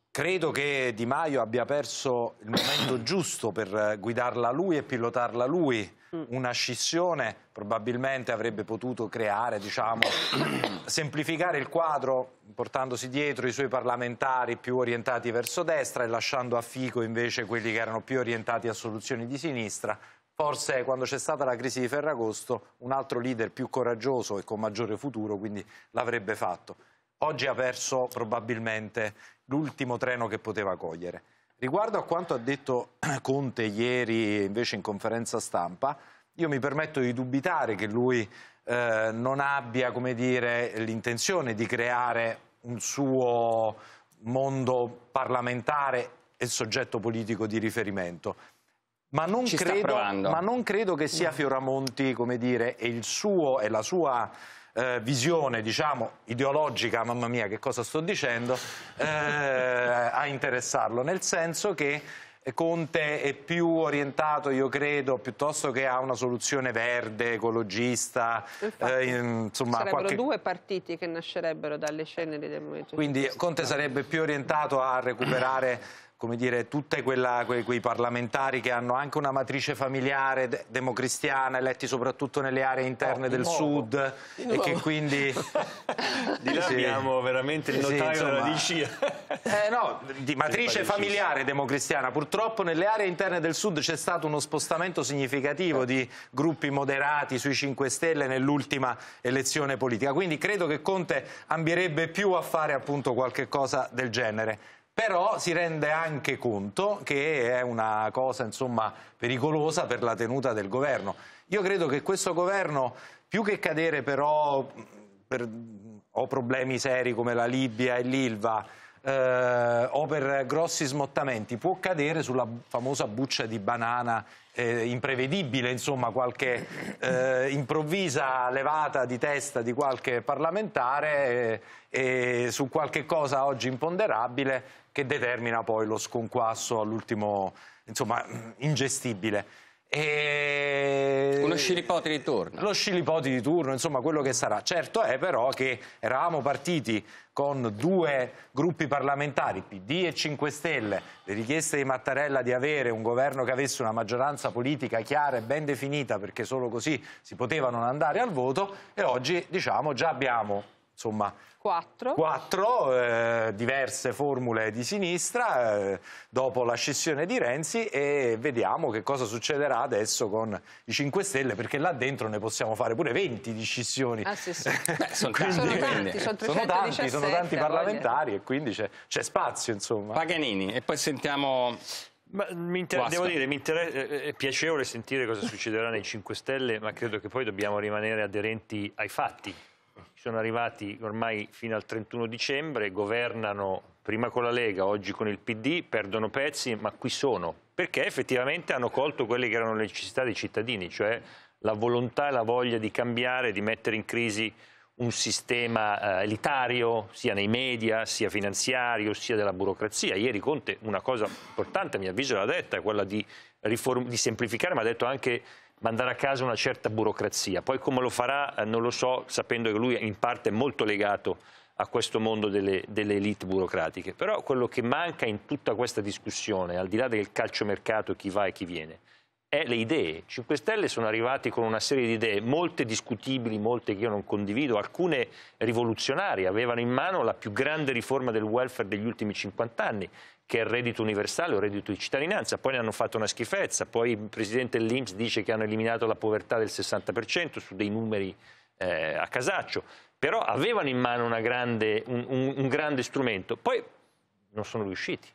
Credo che Di Maio abbia perso il momento giusto per guidarla lui e pilotarla lui. Mm. Una scissione probabilmente avrebbe potuto creare, diciamo, semplificare il quadro portandosi dietro i suoi parlamentari più orientati verso destra e lasciando a fico invece quelli che erano più orientati a soluzioni di sinistra Forse quando c'è stata la crisi di Ferragosto un altro leader più coraggioso e con maggiore futuro quindi l'avrebbe fatto. Oggi ha perso probabilmente l'ultimo treno che poteva cogliere. Riguardo a quanto ha detto Conte ieri invece in conferenza stampa, io mi permetto di dubitare che lui eh, non abbia l'intenzione di creare un suo mondo parlamentare e soggetto politico di riferimento. Ma non, credo, ma non, credo, che sia Fioramonti, come dire, e, suo, e la sua eh, visione, diciamo, ideologica, mamma mia che cosa sto dicendo, eh, a interessarlo, nel senso che Conte è più orientato, io credo, piuttosto che a una soluzione verde, ecologista. Eh, Infatti, eh, insomma, sarebbero qualche... due partiti che nascerebbero dalle ceneri del movimento. Quindi Conte sarebbe più orientato a recuperare come dire, tutti que, quei parlamentari che hanno anche una matrice familiare de democristiana, eletti soprattutto nelle aree interne oh, del nuovo. sud di e che quindi... di là sì. abbiamo veramente il notaio sì, della DC. eh, no, di matrice familiare democristiana. Purtroppo nelle aree interne del sud c'è stato uno spostamento significativo di gruppi moderati sui 5 Stelle nell'ultima elezione politica. Quindi credo che Conte ambirebbe più a fare appunto qualche cosa del genere però si rende anche conto che è una cosa insomma, pericolosa per la tenuta del governo. Io credo che questo governo, più che cadere però per o problemi seri come la Libia e l'Ilva eh, o per grossi smottamenti, può cadere sulla famosa buccia di banana eh, imprevedibile, insomma qualche eh, improvvisa levata di testa di qualche parlamentare eh, su qualche cosa oggi imponderabile che determina poi lo sconquasso all'ultimo, insomma, ingestibile. E... Uno scilipoti di turno. Lo scilipoti di turno, insomma, quello che sarà. Certo è però che eravamo partiti con due gruppi parlamentari, PD e 5 Stelle, le richieste di Mattarella di avere un governo che avesse una maggioranza politica chiara e ben definita, perché solo così si poteva non andare al voto, e oggi, diciamo, già abbiamo, insomma, Quattro. Quattro eh, diverse formule di sinistra eh, dopo la scissione di Renzi e vediamo che cosa succederà adesso con i 5 Stelle perché là dentro ne possiamo fare pure 20 di scissioni. Ah, sì, sì. Beh, sono, quindi, sono, tanti, sono, sono, tanti, sono tanti parlamentari e quindi c'è spazio insomma. Paganini e poi sentiamo... Ma mi devo dire, mi eh, eh, è piacevole sentire cosa succederà nei 5 Stelle, ma credo che poi dobbiamo rimanere aderenti ai fatti sono arrivati ormai fino al 31 dicembre, governano prima con la Lega, oggi con il PD, perdono pezzi, ma qui sono, perché effettivamente hanno colto quelle che erano le necessità dei cittadini, cioè la volontà e la voglia di cambiare, di mettere in crisi un sistema eh, elitario, sia nei media, sia finanziario, sia della burocrazia. Ieri Conte una cosa importante, a mio avviso, l'ha detta, è quella di, di semplificare, ma ha detto anche mandare a casa una certa burocrazia. Poi come lo farà eh, non lo so, sapendo che lui in parte è molto legato a questo mondo delle, delle elite burocratiche. Però quello che manca in tutta questa discussione, al di là del calciomercato, chi va e chi viene, è le idee. 5 Stelle sono arrivati con una serie di idee, molte discutibili, molte che io non condivido, alcune rivoluzionarie, avevano in mano la più grande riforma del welfare degli ultimi 50 anni che è il reddito universale o reddito di cittadinanza, poi ne hanno fatto una schifezza, poi il presidente dell'Inps dice che hanno eliminato la povertà del 60% su dei numeri eh, a casaccio, però avevano in mano grande, un, un, un grande strumento, poi non sono riusciti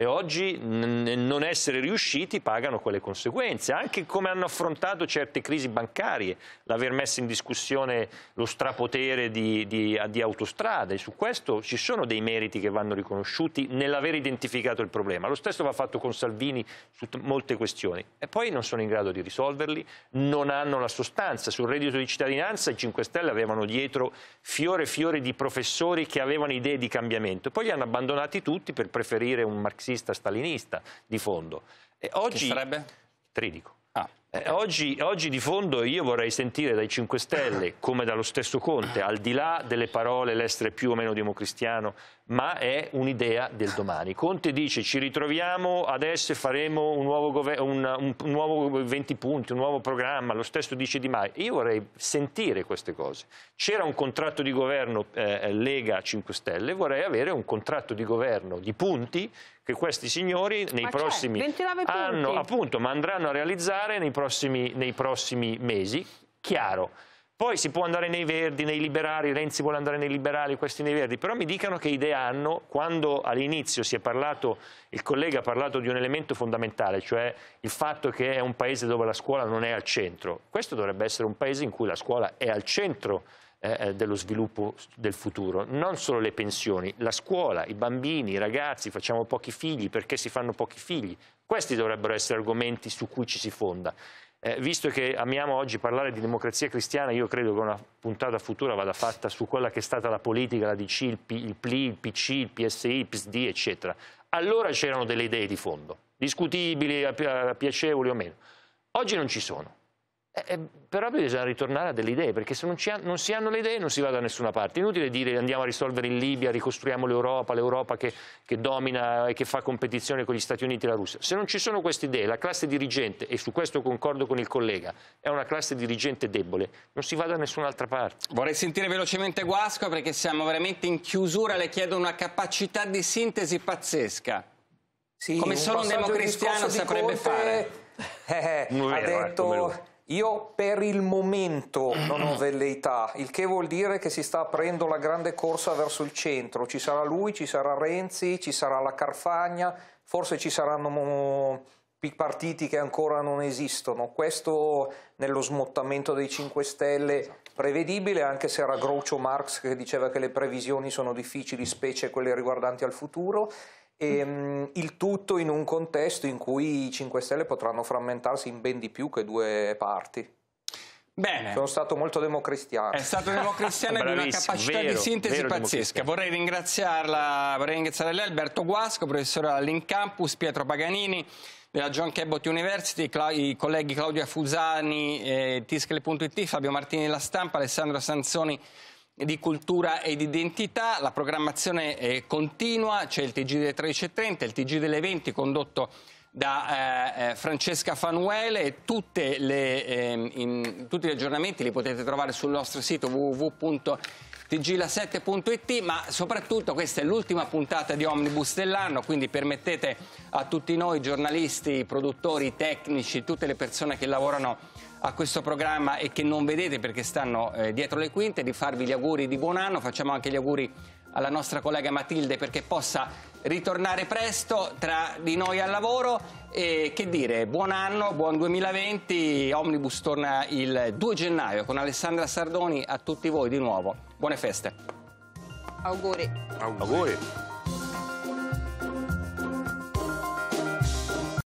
e oggi nel non essere riusciti pagano quelle conseguenze, anche come hanno affrontato certe crisi bancarie, l'aver messo in discussione lo strapotere di, di, di autostrade, su questo ci sono dei meriti che vanno riconosciuti nell'aver identificato il problema, lo stesso va fatto con Salvini su molte questioni e poi non sono in grado di risolverli, non hanno la sostanza, sul reddito di cittadinanza i 5 Stelle avevano dietro fiore e fiore di professori che avevano idee di cambiamento, poi li hanno abbandonati tutti per preferire un marxismo marxista-stalinista di fondo. E oggi, che sarebbe? Tridico. Ah. Eh, oggi, oggi, di fondo io vorrei sentire dai 5 Stelle, come dallo stesso Conte, al di là delle parole l'essere più o meno democristiano, ma è un'idea del domani. Conte dice ci ritroviamo adesso e faremo un nuovo, un, un, un nuovo 20 punti, un nuovo programma, lo stesso dice Di Maio. Io vorrei sentire queste cose. C'era un contratto di governo eh, Lega 5 Stelle, vorrei avere un contratto di governo di punti che questi signori nei ma prossimi anni appunto, ma andranno a realizzare nei prossimi prossimi, nei prossimi mesi, chiaro. Poi si può andare nei verdi, nei liberali, Renzi vuole andare nei liberali, questi nei verdi, però mi dicano che idea hanno quando all'inizio si è parlato, il collega ha parlato di un elemento fondamentale, cioè il fatto che è un paese dove la scuola non è al centro. Questo dovrebbe essere un paese in cui la scuola è al centro eh, eh dello sviluppo del futuro, non solo le pensioni, la scuola, i bambini, i ragazzi, facciamo pochi figli perché si fanno pochi figli, questi dovrebbero essere argomenti su cui ci si fonda. Eh, visto che amiamo oggi parlare di democrazia cristiana, io credo che una puntata futura vada fatta su quella che è stata la politica, la DC, il, P, il PLI, il PC, il PSI, il PSD, eccetera. Allora c'erano delle idee di fondo, discutibili, eh, piacevoli o meno. Oggi non ci sono. Eh, eh, però bisogna ritornare a delle idee, perché se non, ha, non, si hanno le idee non si va da nessuna parte. Inutile dire andiamo a risolvere in Libia, ricostruiamo l'Europa, l'Europa che, che, domina e che fa competizione con gli Stati Uniti e la Russia. Se non ci sono queste idee, la classe dirigente, e su questo concordo con il collega, è una classe dirigente debole, non si va da nessun'altra parte. Vorrei sentire velocemente Guasco perché siamo veramente in chiusura, le chiedo una capacità di sintesi pazzesca. Sì, Come solo un democristiano saprebbe Conte... fare. Eh, ha detto io per il momento non ho velleità, il che vuol dire che si sta aprendo la grande corsa verso il centro. Ci sarà lui, ci sarà Renzi, ci sarà la Carfagna, forse ci saranno partiti che ancora non esistono. Questo nello smottamento dei 5 Stelle prevedibile, anche se era Groucho Marx che diceva che le previsioni sono difficili, specie quelle riguardanti al futuro. E, ehm, il tutto in un contesto in cui i 5 Stelle potranno frammentarsi in ben di più che due parti. Bene. Sono stato molto democristiano. È stato democristiano e una capacità vero, di sintesi pazzesca. Vorrei, ringraziarla, vorrei ringraziare lei, Alberto Guasco, professore all'Incampus, Pietro Paganini della John Cabot University, i colleghi Claudia Fusani, eh, Tiscle.it, Fabio Martini della Stampa, Alessandro Sanzoni di cultura ed identità, la programmazione eh, continua, c'è il TG delle 13.30, il TG delle 20 condotto da eh, eh Francesca Fanuele, le, eh, in, tutti gli aggiornamenti li potete trovare sul nostro sito www.tgla7.it, ma soprattutto questa è l'ultima puntata di Omnibus dell'anno, quindi permettete a tutti noi giornalisti, produttori, tecnici, tutte le persone che lavorano a questo programma e che non vedete perché stanno eh, dietro le quinte, di farvi gli auguri di buon anno. Facciamo anche gli auguri alla nostra collega Matilde perché possa ritornare presto tra di noi al lavoro e che dire, buon anno, buon 2020, Omnibus torna il 2 gennaio con Alessandra Sardoni, a tutti voi di nuovo, buone feste. Auguri. Auguri.